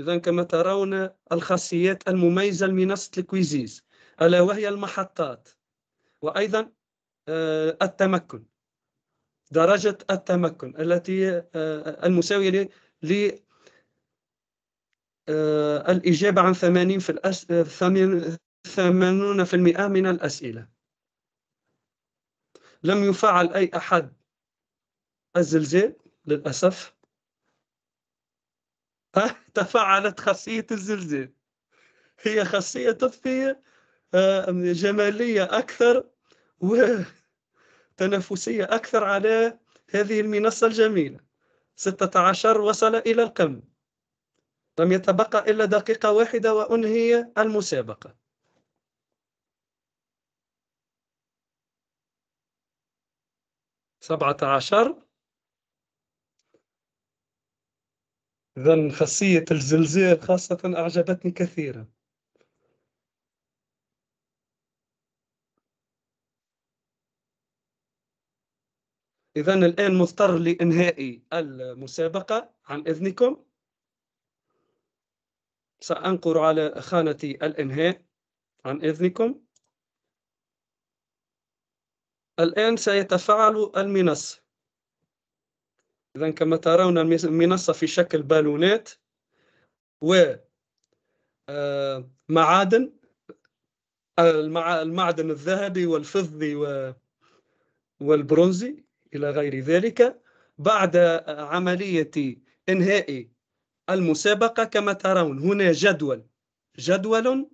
إذا كما ترون الخاصيات المميزة لمنصة الكويزيز ألا وهي المحطات وأيضا آه، التمكن درجة التمكن التي آه، المساوية ل آه، الاجابه عن 80 في 80% من الأسئلة لم يفعل أي أحد الزلزال للأسف تفعلت خاصية الزلزال هي خاصية تضفية آه، جمالية أكثر وتنافسية أكثر على هذه المنصة الجميلة 16 وصل إلى القمة لم يتبقى إلا دقيقة واحدة وأنهي المسابقة سبعة عشر إذا خاصية الزلزال خاصة أعجبتني كثيرا إذا الآن مضطر لإنهاء المسابقة عن إذنكم سأنقر على خانة الإنهاء عن إذنكم الآن سيتفاعل المنصة إذا كما ترون المنصة في شكل بالونات و آه، معادن المعدن الذهبي والفضي والبرونزي إلى غير ذلك بعد عملية إنهاء المسابقة كما ترون هنا جدول جدول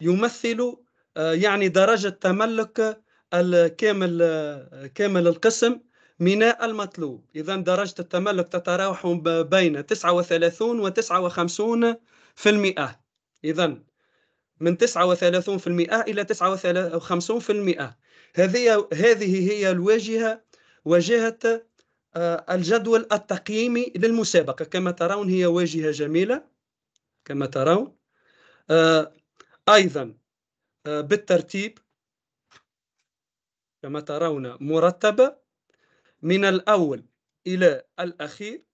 يمثل يعني درجة تملك الكامل كامل القسم من المطلوب إذا درجة التملك تتراوح بين 39 و 59% إذا من 39% إلى 59% هذه هذه هي الواجهة واجهة آه، الجدول التقييمي للمسابقة كما ترون هي واجهة جميلة كما ترون آه، أيضا آه، بالترتيب كما ترون مرتبة من الأول إلى الأخير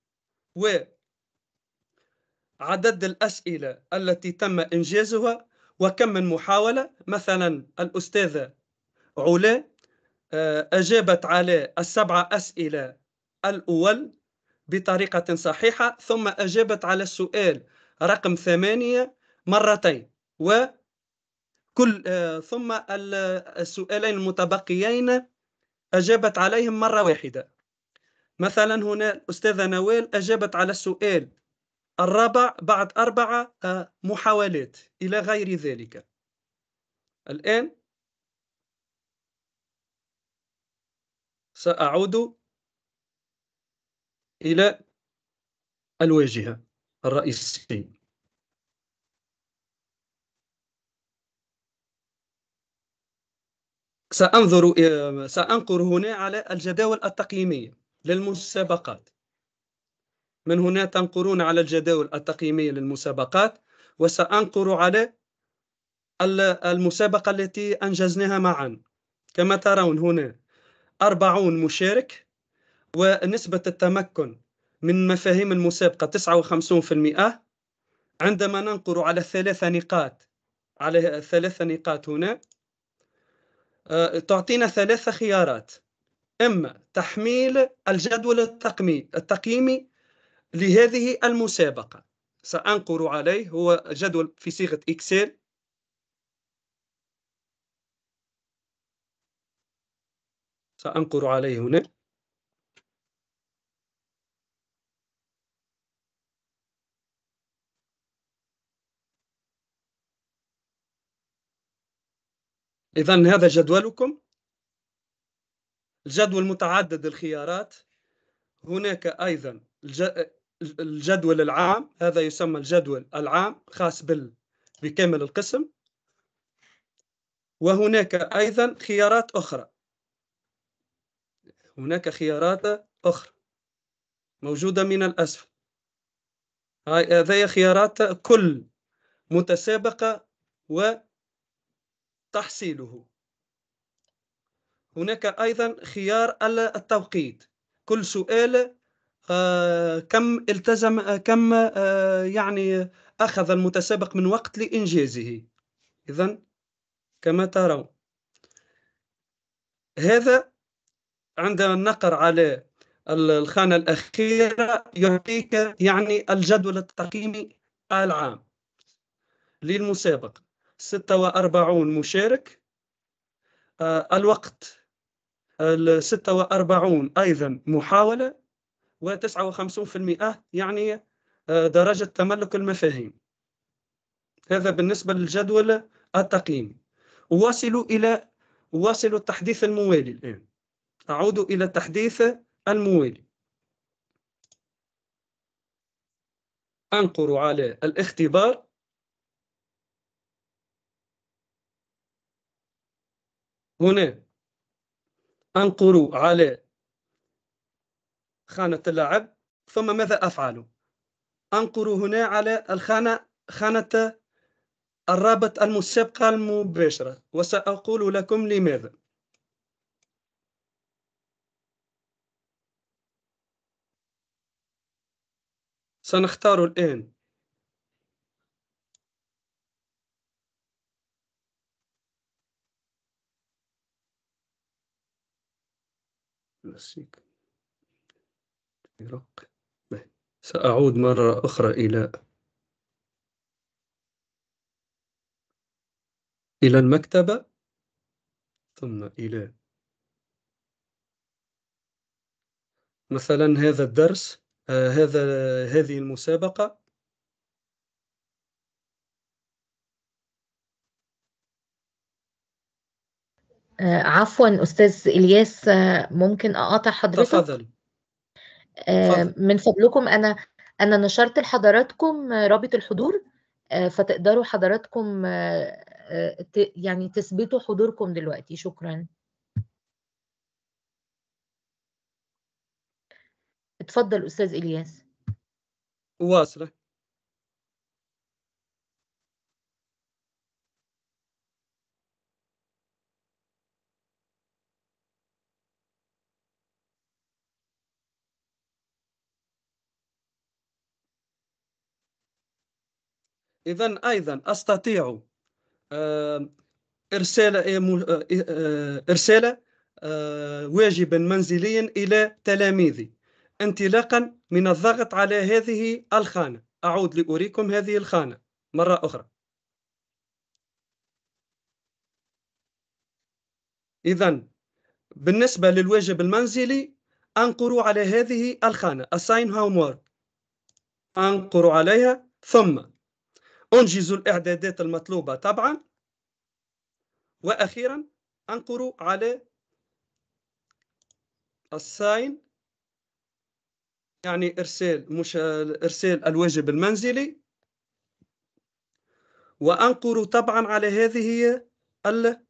وعدد الأسئلة التي تم إنجازها وكم من محاولة مثلا الأستاذة علا آه، أجابت على السبعة أسئلة الأول بطريقة صحيحة ثم أجابت على السؤال رقم ثمانية مرتين و كل آه، ثم السؤالين المتبقيين أجابت عليهم مرة واحدة مثلا هنا الأستاذة نوال أجابت على السؤال الرابع بعد أربعة آه، محاولات إلى غير ذلك الآن سأعود إلى الواجهة الرئيسية سأنظر آه، سأنقر هنا على الجداول التقييمية للمسابقات من هنا تنقرون على الجداول التقييمية للمسابقات وسأنقر على المسابقة التي أنجزناها معا كما ترون هنا أربعون مشارك ونسبة التمكن من مفاهيم المسابقة 59% عندما ننقر على ثلاثة نقاط على ثلاثة نقاط هنا آه، تعطينا ثلاث خيارات اما تحميل الجدول التقمي التقييمي لهذه المسابقه سانقر عليه هو جدول في صيغه اكسل سانقر عليه هنا إذا هذا جدولكم الجدول متعدد الخيارات هناك أيضا الجدول العام هذا يسمى الجدول العام خاص بال بكامل القسم وهناك أيضا خيارات أخرى هناك خيارات أخرى موجودة من الأسفل هذه خيارات كل متسابقة و تحصيله هناك أيضا خيار التوقيت كل سؤال آه، كم التزم كم آه، يعني أخذ المتسابق من وقت لإنجازه إذا كما ترون هذا عندما نقر على الخانة الأخيرة يعطيك يعني الجدول التقييمي العام للمسابقة 46 مشارك آه، الوقت 46 آه، أيضا محاولة و59% يعني آه، درجة تملك المفاهيم هذا بالنسبة للجدول التقييمي واصلوا إلى واصلوا التحديث الموالي الآن أعود إلى التحديث الموالي أنقر على الاختبار هنا أنقر على خانة اللعب ثم ماذا أفعل أنقر هنا على الخانة خانة الرابط المسبقة المباشرة وسأقول لكم لماذا سنختار الآن نفسك يرق سأعود مرة أخرى إلى إلى المكتبة ثم إلى مثلا هذا الدرس آه هذا هذه المسابقة آه، عفوا استاذ الياس آه، ممكن اقاطع حضرتك تفضل آه، من فضلكم انا انا نشرت لحضراتكم رابط الحضور فتقدروا حضراتكم يعني تثبتوا حضوركم دلوقتي شكرا اتفضل استاذ الياس واصله إذا أيضا أستطيع إرسال آه، آه، إرسال آه، واجبا منزليا إلى تلاميذي انطلاقا من الضغط على هذه الخانة أعود لأريكم هذه الخانة مرة أخرى إذا بالنسبة للواجب المنزلي أنقر على هذه الخانة assign homework أنقر عليها ثم أنجز الإعدادات المطلوبة طبعا وأخيرا أنقر على الساين يعني إرسال مش إرسال الواجب المنزلي وأنقر طبعا على هذه ال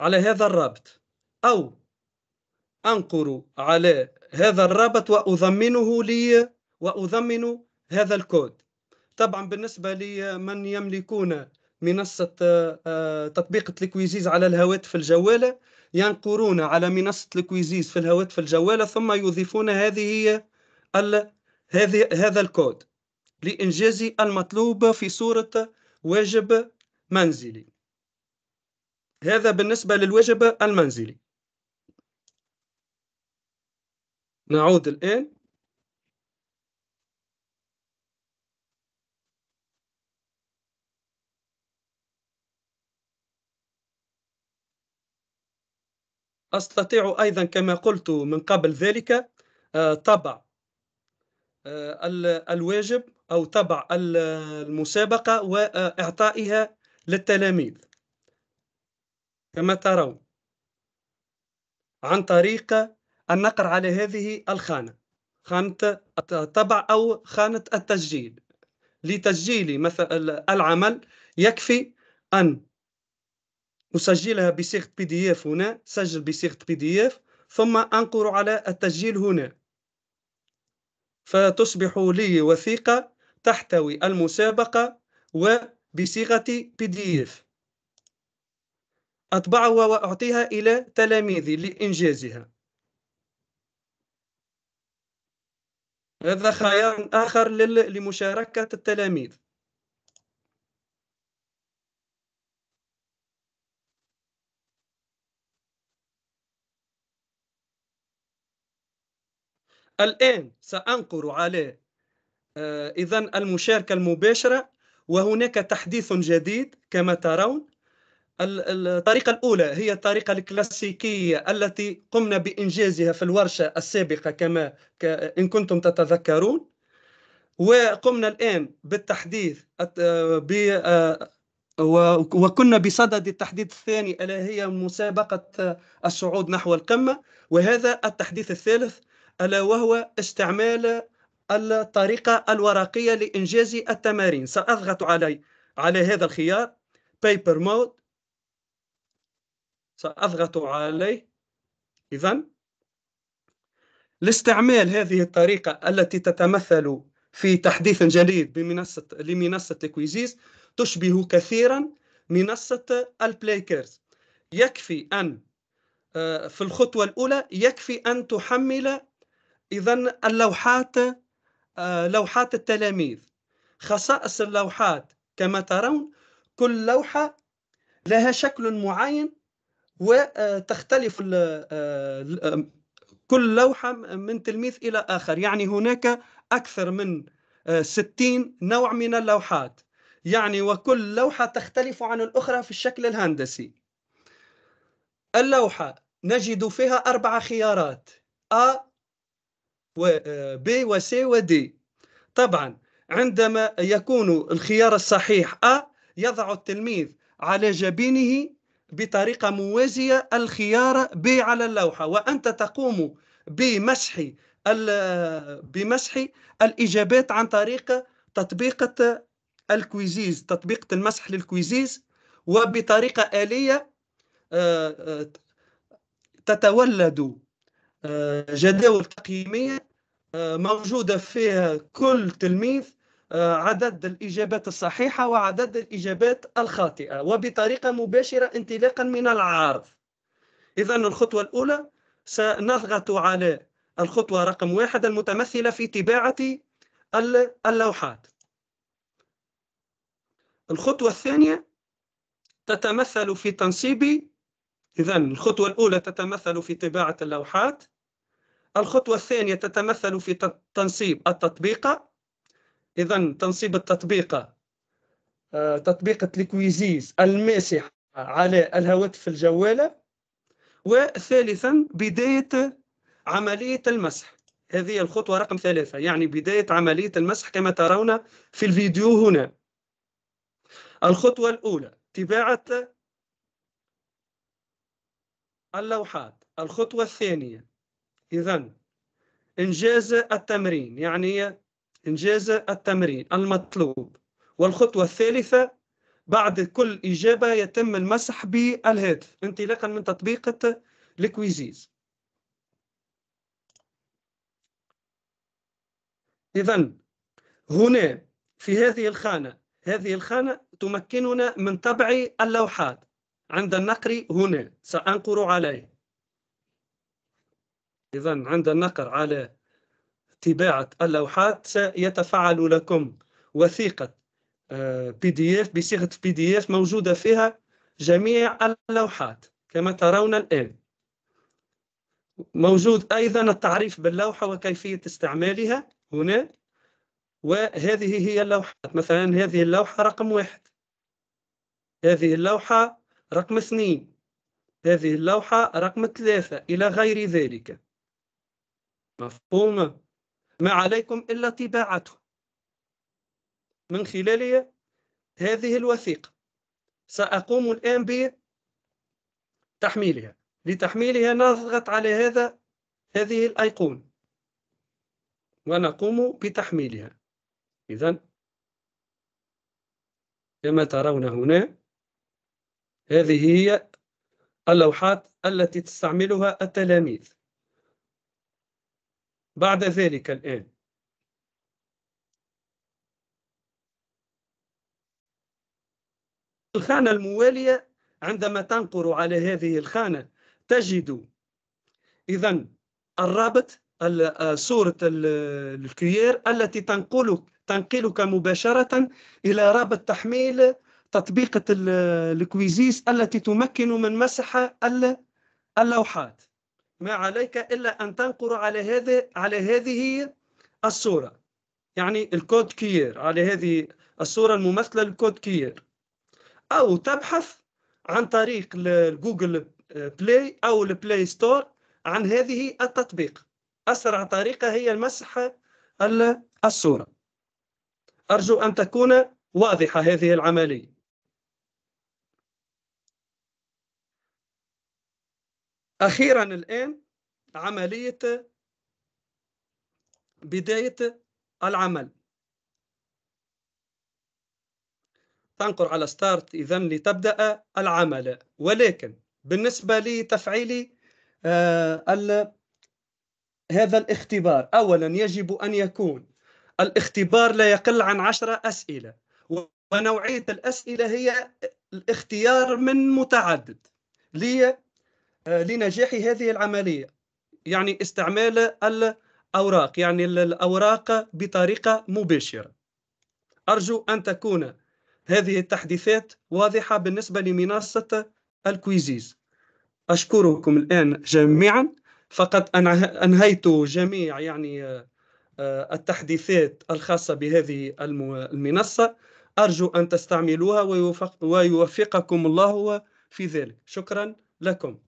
على هذا الرابط أو أنقر على هذا الرابط وأضمنه لي وأضمن هذا الكود طبعا بالنسبة لمن يملكون منصة آه، تطبيق الكويزيز على الهواتف الجوالة ينقرون على منصة الكويزيز في الهواتف الجوالة ثم يضيفون هذه هذه هذا الكود لإنجاز المطلوب في صورة واجب منزلي هذا بالنسبة للواجب المنزلي نعود الآن أستطيع أيضا كما قلت من قبل ذلك آه، طبع آه، الواجب أو طبع المسابقة وإعطائها للتلاميذ كما ترون عن طريق النقر على هذه الخانة خانة الطبع أو خانة التسجيل لتسجيل مثلا العمل يكفي أن نسجلها بصيغة بي دي اف هنا سجل بصيغة بي دي اف ثم أنقر على التسجيل هنا فتصبح لي وثيقة تحتوي المسابقة وبصيغة بي دي اف أطبعها وأعطيها إلى تلاميذي لإنجازها هذا خيار آخر لمشاركة التلاميذ الآن سأنقر عليه آه، إذا المشاركة المباشرة وهناك تحديث جديد كما ترون الطريقة الأولى هي الطريقة الكلاسيكية التي قمنا بإنجازها في الورشة السابقة كما إن كنتم تتذكرون وقمنا الآن بالتحديث آه، آه، وكنا بصدد التحديث الثاني ألا هي مسابقة الصعود نحو القمة وهذا التحديث الثالث ألا وهو استعمال الطريقة الورقية لإنجاز التمارين سأضغط علي على هذا الخيار paper mode سأضغط عليه إذا لاستعمال هذه الطريقة التي تتمثل في تحديث جديد بمنصة لمنصة الكويزيز تشبه كثيرا منصة البلايكرز يكفي أن آه، في الخطوة الأولى يكفي أن تحمل اذا اللوحات آه، لوحات التلاميذ خصائص اللوحات كما ترون كل لوحه لها شكل معين وتختلف آه، آه، كل لوحة من تلميذ إلى آخر يعني هناك أكثر من 60 نوع من اللوحات يعني وكل لوحة تختلف عن الأخرى في الشكل الهندسي اللوحة نجد فيها أربع خيارات وبي وسي ودي طبعا عندما يكون الخيار الصحيح أ يضع التلميذ على جبينه بطريقة موازية الخيار ب على اللوحة وأنت تقوم بمسح آه، بمسح الإجابات عن طريق تطبيقة الكويزيز تطبيقة المسح للكويزيز وبطريقة آلية آه، آه، تتولد جداول تقييمية آه، موجودة فيها كل تلميذ آه، عدد الإجابات الصحيحة وعدد الإجابات الخاطئة وبطريقة مباشرة انطلاقا من العارض إذا الخطوة الأولى سنضغط على الخطوة رقم واحد المتمثلة في طباعة اللوحات الخطوة الثانية تتمثل في تنصيب إذا الخطوة الأولى تتمثل في طباعة اللوحات الخطوة الثانية تتمثل في تنصيب التطبيقة إذا تنصيب التطبيقة آه، تطبيقة الكويزيز الماسحة على الهواتف الجوالة وثالثا بداية عملية المسح هذه الخطوة رقم ثلاثة يعني بداية عملية المسح كما ترون في الفيديو هنا الخطوة الأولى تباعة اللوحات الخطوة الثانية إذا إنجاز التمرين يعني إنجاز التمرين المطلوب والخطوة الثالثة بعد كل إجابة يتم المسح بالهاتف انطلاقا من تطبيقة الكويزيز إذا هنا في هذه الخانة هذه الخانة تمكننا من طبع اللوحات عند النقر هنا سأنقر عليه إذا عند النقر على طباعة اللوحات سيتفعل لكم وثيقة بي دي اف بصيغة بي دي اف موجودة فيها جميع اللوحات كما ترون الآن موجود أيضا التعريف باللوحة وكيفية استعمالها هنا وهذه هي اللوحات مثلا هذه اللوحة رقم واحد هذه اللوحة رقم اثنين هذه اللوحة رقم ثلاثة إلى غير ذلك مفهوم ما عليكم إلا طباعته من خلال هذه الوثيقة سأقوم الآن بتحميلها لتحميلها نضغط على هذا هذه الأيقونة ونقوم بتحميلها إذا كما ترون هنا هذه هي اللوحات التي تستعملها التلاميذ بعد ذلك الآن الخانة الموالية عندما تنقر على هذه الخانة تجد إذا الرابط صورة الكيير التي تنقلك تنقلك مباشرة إلى رابط تحميل تطبيقة الكويزيس التي تمكن من مسح اللوحات ما عليك إلا أن تنقر على هذه على هذه الصورة يعني الكود كير على هذه الصورة الممثلة للكود كير أو تبحث عن طريق جوجل بلاي أو البلاي ستور عن هذه التطبيق أسرع طريقة هي المسح الصورة أرجو أن تكون واضحة هذه العملية أخيرا الآن عملية بداية العمل تنقر على ستارت إذا لتبدأ العمل ولكن بالنسبة لتفعيل آه هذا الاختبار أولا يجب أن يكون الاختبار لا يقل عن عشرة أسئلة ونوعية الأسئلة هي الاختيار من متعدد لي آه، لنجاح هذه العملية يعني استعمال الأوراق يعني الأوراق بطريقة مباشرة أرجو أن تكون هذه التحديثات واضحة بالنسبة لمنصة الكويزيز أشكركم الآن جميعا فقد أنهيت جميع يعني آه، آه، التحديثات الخاصة بهذه المنصة أرجو أن تستعملوها ويوفق ويوفقكم الله في ذلك شكرا لكم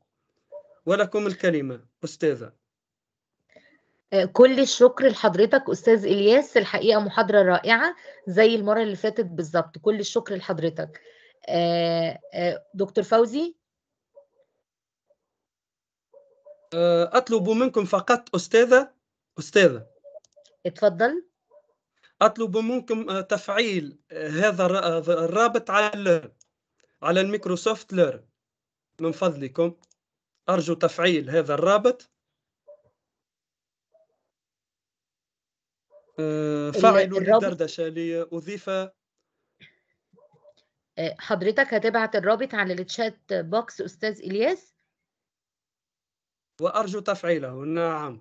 ولكم الكلمة أستاذة آه، كل الشكر لحضرتك أستاذ إلياس الحقيقة محاضرة رائعة زي المرة اللي فاتت بالظبط كل الشكر لحضرتك آه، آه، دكتور فوزي أطلب منكم فقط أستاذة أستاذة اتفضل أطلب منكم تفعيل هذا الرابط على على الميكروسوفت لير من فضلكم أرجو تفعيل هذا الرابط آه، فعلوا الدردشة لأضيف آه، حضرتك هتبعت الرابط على التشات بوكس أستاذ إلياس وأرجو تفعيله نعم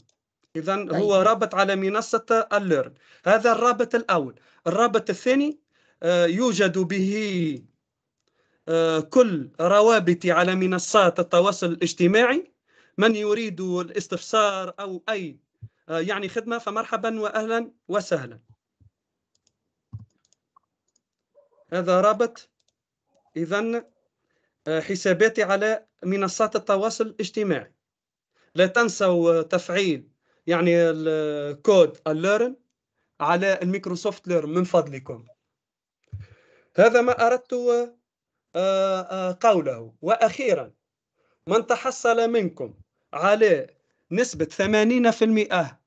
إذا طيب. هو رابط على منصة الليرن هذا الرابط الأول الرابط الثاني آه، يوجد به آه، كل روابط على منصات التواصل الاجتماعي من يريد الاستفسار أو أي آه، يعني خدمة فمرحبا وأهلا وسهلا هذا رابط إذا آه، حساباتي على منصات التواصل الاجتماعي لا تنسوا تفعيل يعني الكود الليرن على الميكروسوفت ليرن من فضلكم هذا ما أردت آه، آه، قوله وأخيرا من تحصل منكم على نسبة 80%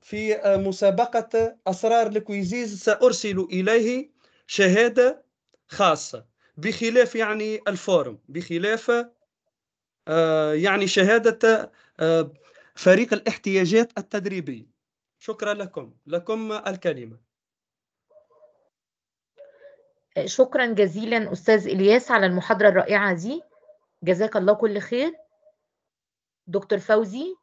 في آه، مسابقة أسرار الكويزيز سأرسل إليه شهادة خاصة بخلاف يعني الفورم بخلاف يعني شهادة فريق الاحتياجات التدريبية شكرا لكم لكم الكلمة شكرا جزيلا أستاذ إلياس على المحاضرة الرائعة دي جزاك الله كل خير دكتور فوزي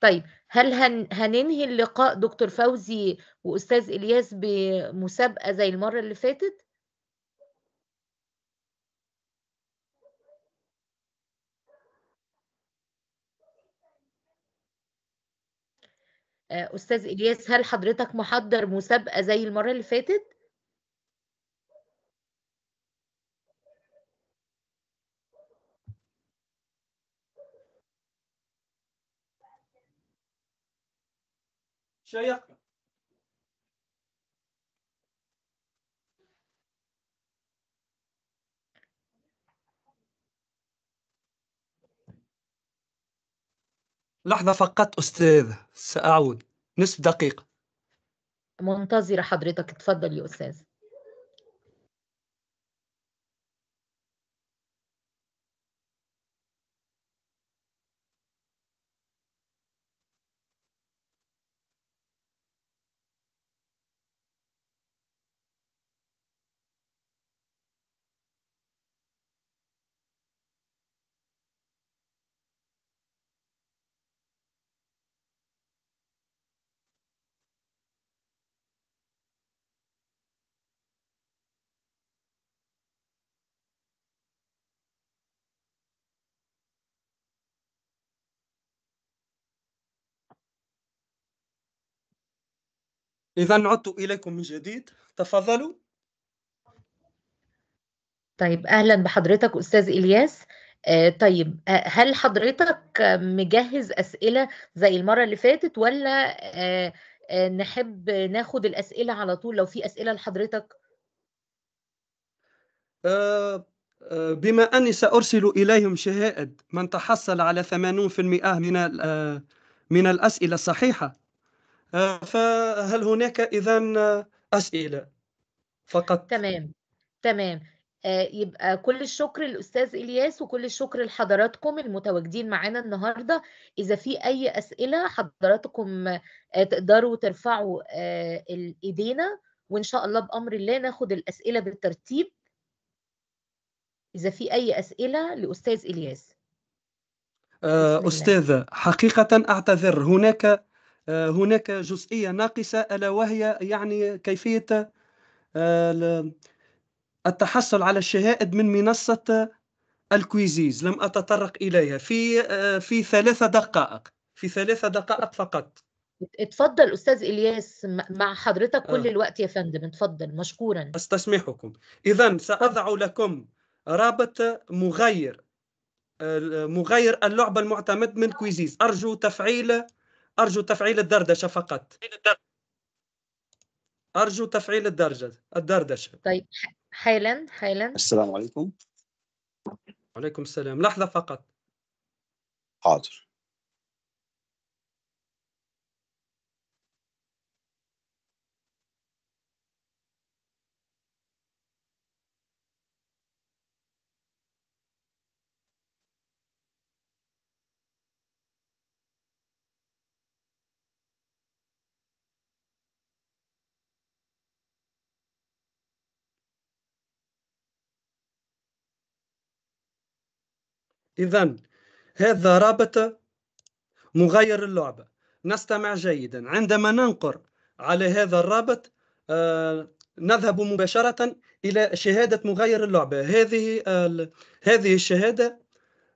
طيب هل هن هننهي اللقاء دكتور فوزي وأستاذ إلياس بمسابقة زي المرة اللي فاتت آه، استاذ الياس هل حضرتك محضر مسابقه زي المره اللي فاتت شيق لحظة فقط أستاذ سأعود نصف دقيقة منتظرة حضرتك تفضل يا أستاذ إذا عدت إليكم من جديد تفضلوا طيب أهلا بحضرتك أستاذ إلياس آه، طيب آه، هل حضرتك مجهز أسئلة زي المرة اللي فاتت ولا آه، نحب ناخد الأسئلة على طول لو في أسئلة لحضرتك بما أني سأرسل إليهم شهائد من تحصل على 80% من من الأسئلة الصحيحة آه، فهل هناك إذا أسئلة فقط تمام تمام آه، يبقى كل الشكر للاستاذ الياس وكل الشكر لحضراتكم المتواجدين معانا النهارده اذا في اي اسئله حضراتكم آه، تقدروا ترفعوا ايدينا وان شاء الله بامر الله ناخد الاسئله بالترتيب اذا في اي اسئله لاستاذ الياس استاذه حقيقه اعتذر هناك آه، هناك جزئية ناقصة ألا وهي يعني كيفية آه، التحصل على الشهائد من منصة آه، الكويزيز لم أتطرق إليها في في ثلاثة دقائق في ثلاثة دقائق فقط اتفضل أستاذ إلياس مع حضرتك كل الوقت يا فندم اتفضل مشكورا أستسمحكم إذا سأضع لكم رابط مغير مغير اللعبة المعتمد من كويزيز أرجو تفعيل أرجو تفعيل الدردشة فقط أرجو تفعيل الدرجة الدردشة طيب حالا حالا السلام عليكم وعليكم السلام لحظة فقط حاضر إذا هذا رابط مغير اللعبة نستمع جيدا عندما ننقر على هذا الرابط آه، نذهب مباشرة إلى شهادة مغير اللعبة هذه آه، هذه الشهادة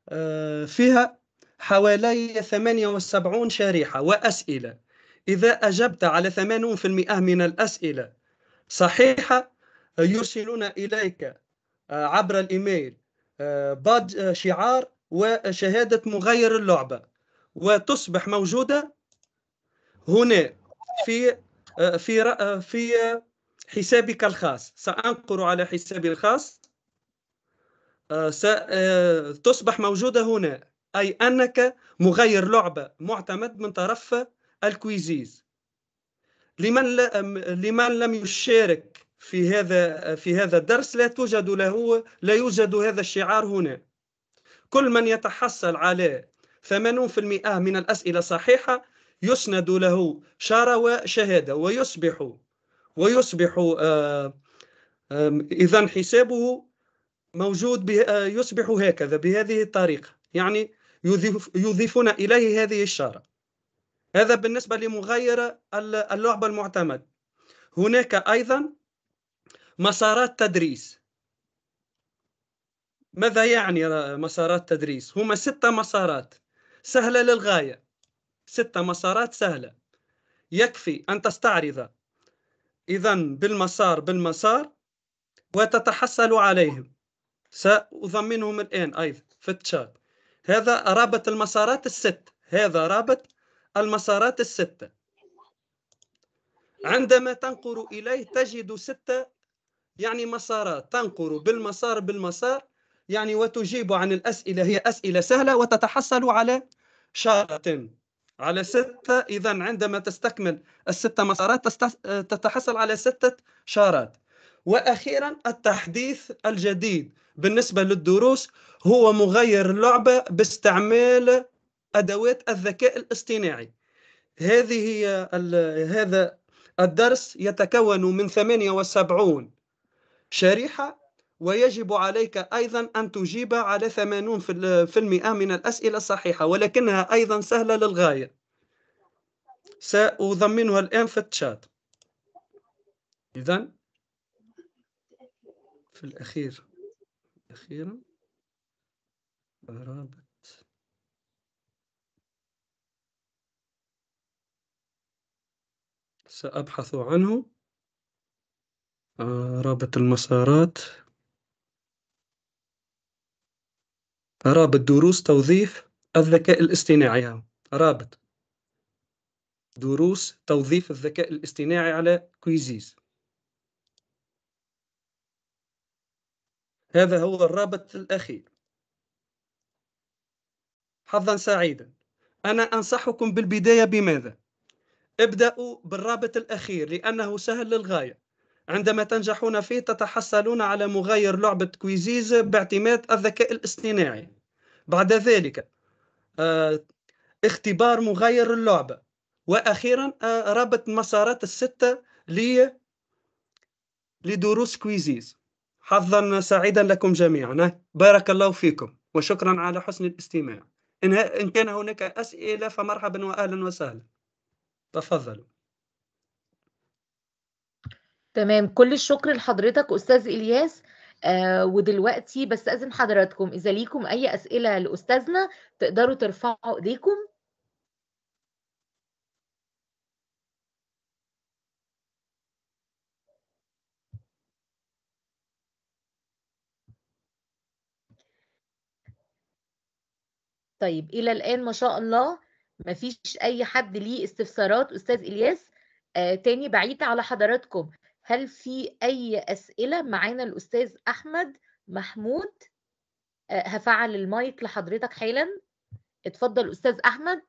آه، فيها حوالي 78 شريحة وأسئلة إذا أجبت على 80% من الأسئلة صحيحة يرسلون إليك عبر الإيميل باد آه، آه، شعار وشهادة مغير اللعبة وتصبح موجودة هنا في آه، في في حسابك الخاص سأنقر على حسابي الخاص ستصبح موجودة هنا أي أنك مغير لعبة معتمد من طرف الكويزيز لمن لمن لم يشارك في هذا في هذا الدرس لا توجد له لا يوجد هذا الشعار هنا كل من يتحصل على 80% من الأسئلة صحيحة يسند له شارة وشهادة ويصبح ويصبح آه، آه، إذا حسابه موجود آه، يصبح هكذا بهذه الطريقة يعني يضيف يضيفون إليه هذه الشارة هذا بالنسبة لمغير اللعبة المعتمد هناك أيضا مسارات تدريس ماذا يعني مسارات تدريس؟ هما ستة مسارات سهلة للغاية ستة مسارات سهلة يكفي أن تستعرض إذا بالمسار بالمسار وتتحصل عليهم سأضمنهم الآن أيضا في التشات هذا رابط المسارات الست هذا رابط المسارات الستة عندما تنقر إليه تجد ستة يعني مسارات تنقر بالمسار بالمسار يعني وتجيب عن الأسئلة هي أسئلة سهلة وتتحصل على شارة على ستة إذا عندما تستكمل الستة مسارات تتحصل على ستة شارات وأخيرا التحديث الجديد بالنسبة للدروس هو مغير لعبة باستعمال أدوات الذكاء الاصطناعي هذه هي هذا الدرس يتكون من 78 شريحة ويجب عليك أيضا أن تجيب على 80% من الأسئلة الصحيحة ولكنها أيضا سهلة للغاية سأضمنها الآن في التشات إذا في الأخير أخيرا رابط سأبحث عنه آه، رابط المسارات رابط دروس توظيف الذكاء الاصطناعي رابط دروس توظيف الذكاء الاصطناعي على كويزيز هذا هو الرابط الأخير حظا سعيدا أنا أنصحكم بالبداية بماذا؟ ابدأوا بالرابط الأخير لأنه سهل للغاية عندما تنجحون فيه تتحصلون على مغير لعبة كويزيز باعتماد الذكاء الاصطناعي بعد ذلك آه، اختبار مغير اللعبة وأخيرا آه، رابط مسارات الستة لدروس كويزيز حظا سعيدا لكم جميعا بارك الله فيكم وشكرا على حسن الاستماع إن كان هناك أسئلة فمرحبا وأهلا وسهلا تفضلوا تمام كل الشكر لحضرتك أستاذ إلياس آه ودلوقتي بستأذن حضراتكم إذا ليكم أي أسئلة لأستاذنا تقدروا ترفعوا إيديكم طيب إلى الآن ما شاء الله مفيش أي حد ليه استفسارات أستاذ إلياس آه تاني بعيد على حضراتكم هل في أي أسئلة معانا الأستاذ أحمد محمود آه، هفعل المايك لحضرتك حالا اتفضل أستاذ أحمد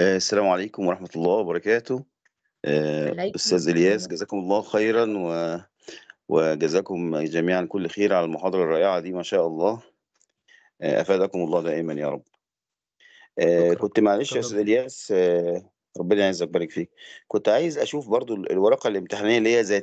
آه، السلام عليكم ورحمة الله وبركاته آه، أستاذ إلياس جزاكم الله خيرا و... وجزاكم جميعا كل خير على المحاضرة الرائعة دي ما شاء الله أفادكم الله دائما يا رب كنت معلش يا أستاذ إلياس ربنا يعزك بارك فيك كنت عايز اشوف برضو الورقه الامتحانيه اللي هي زي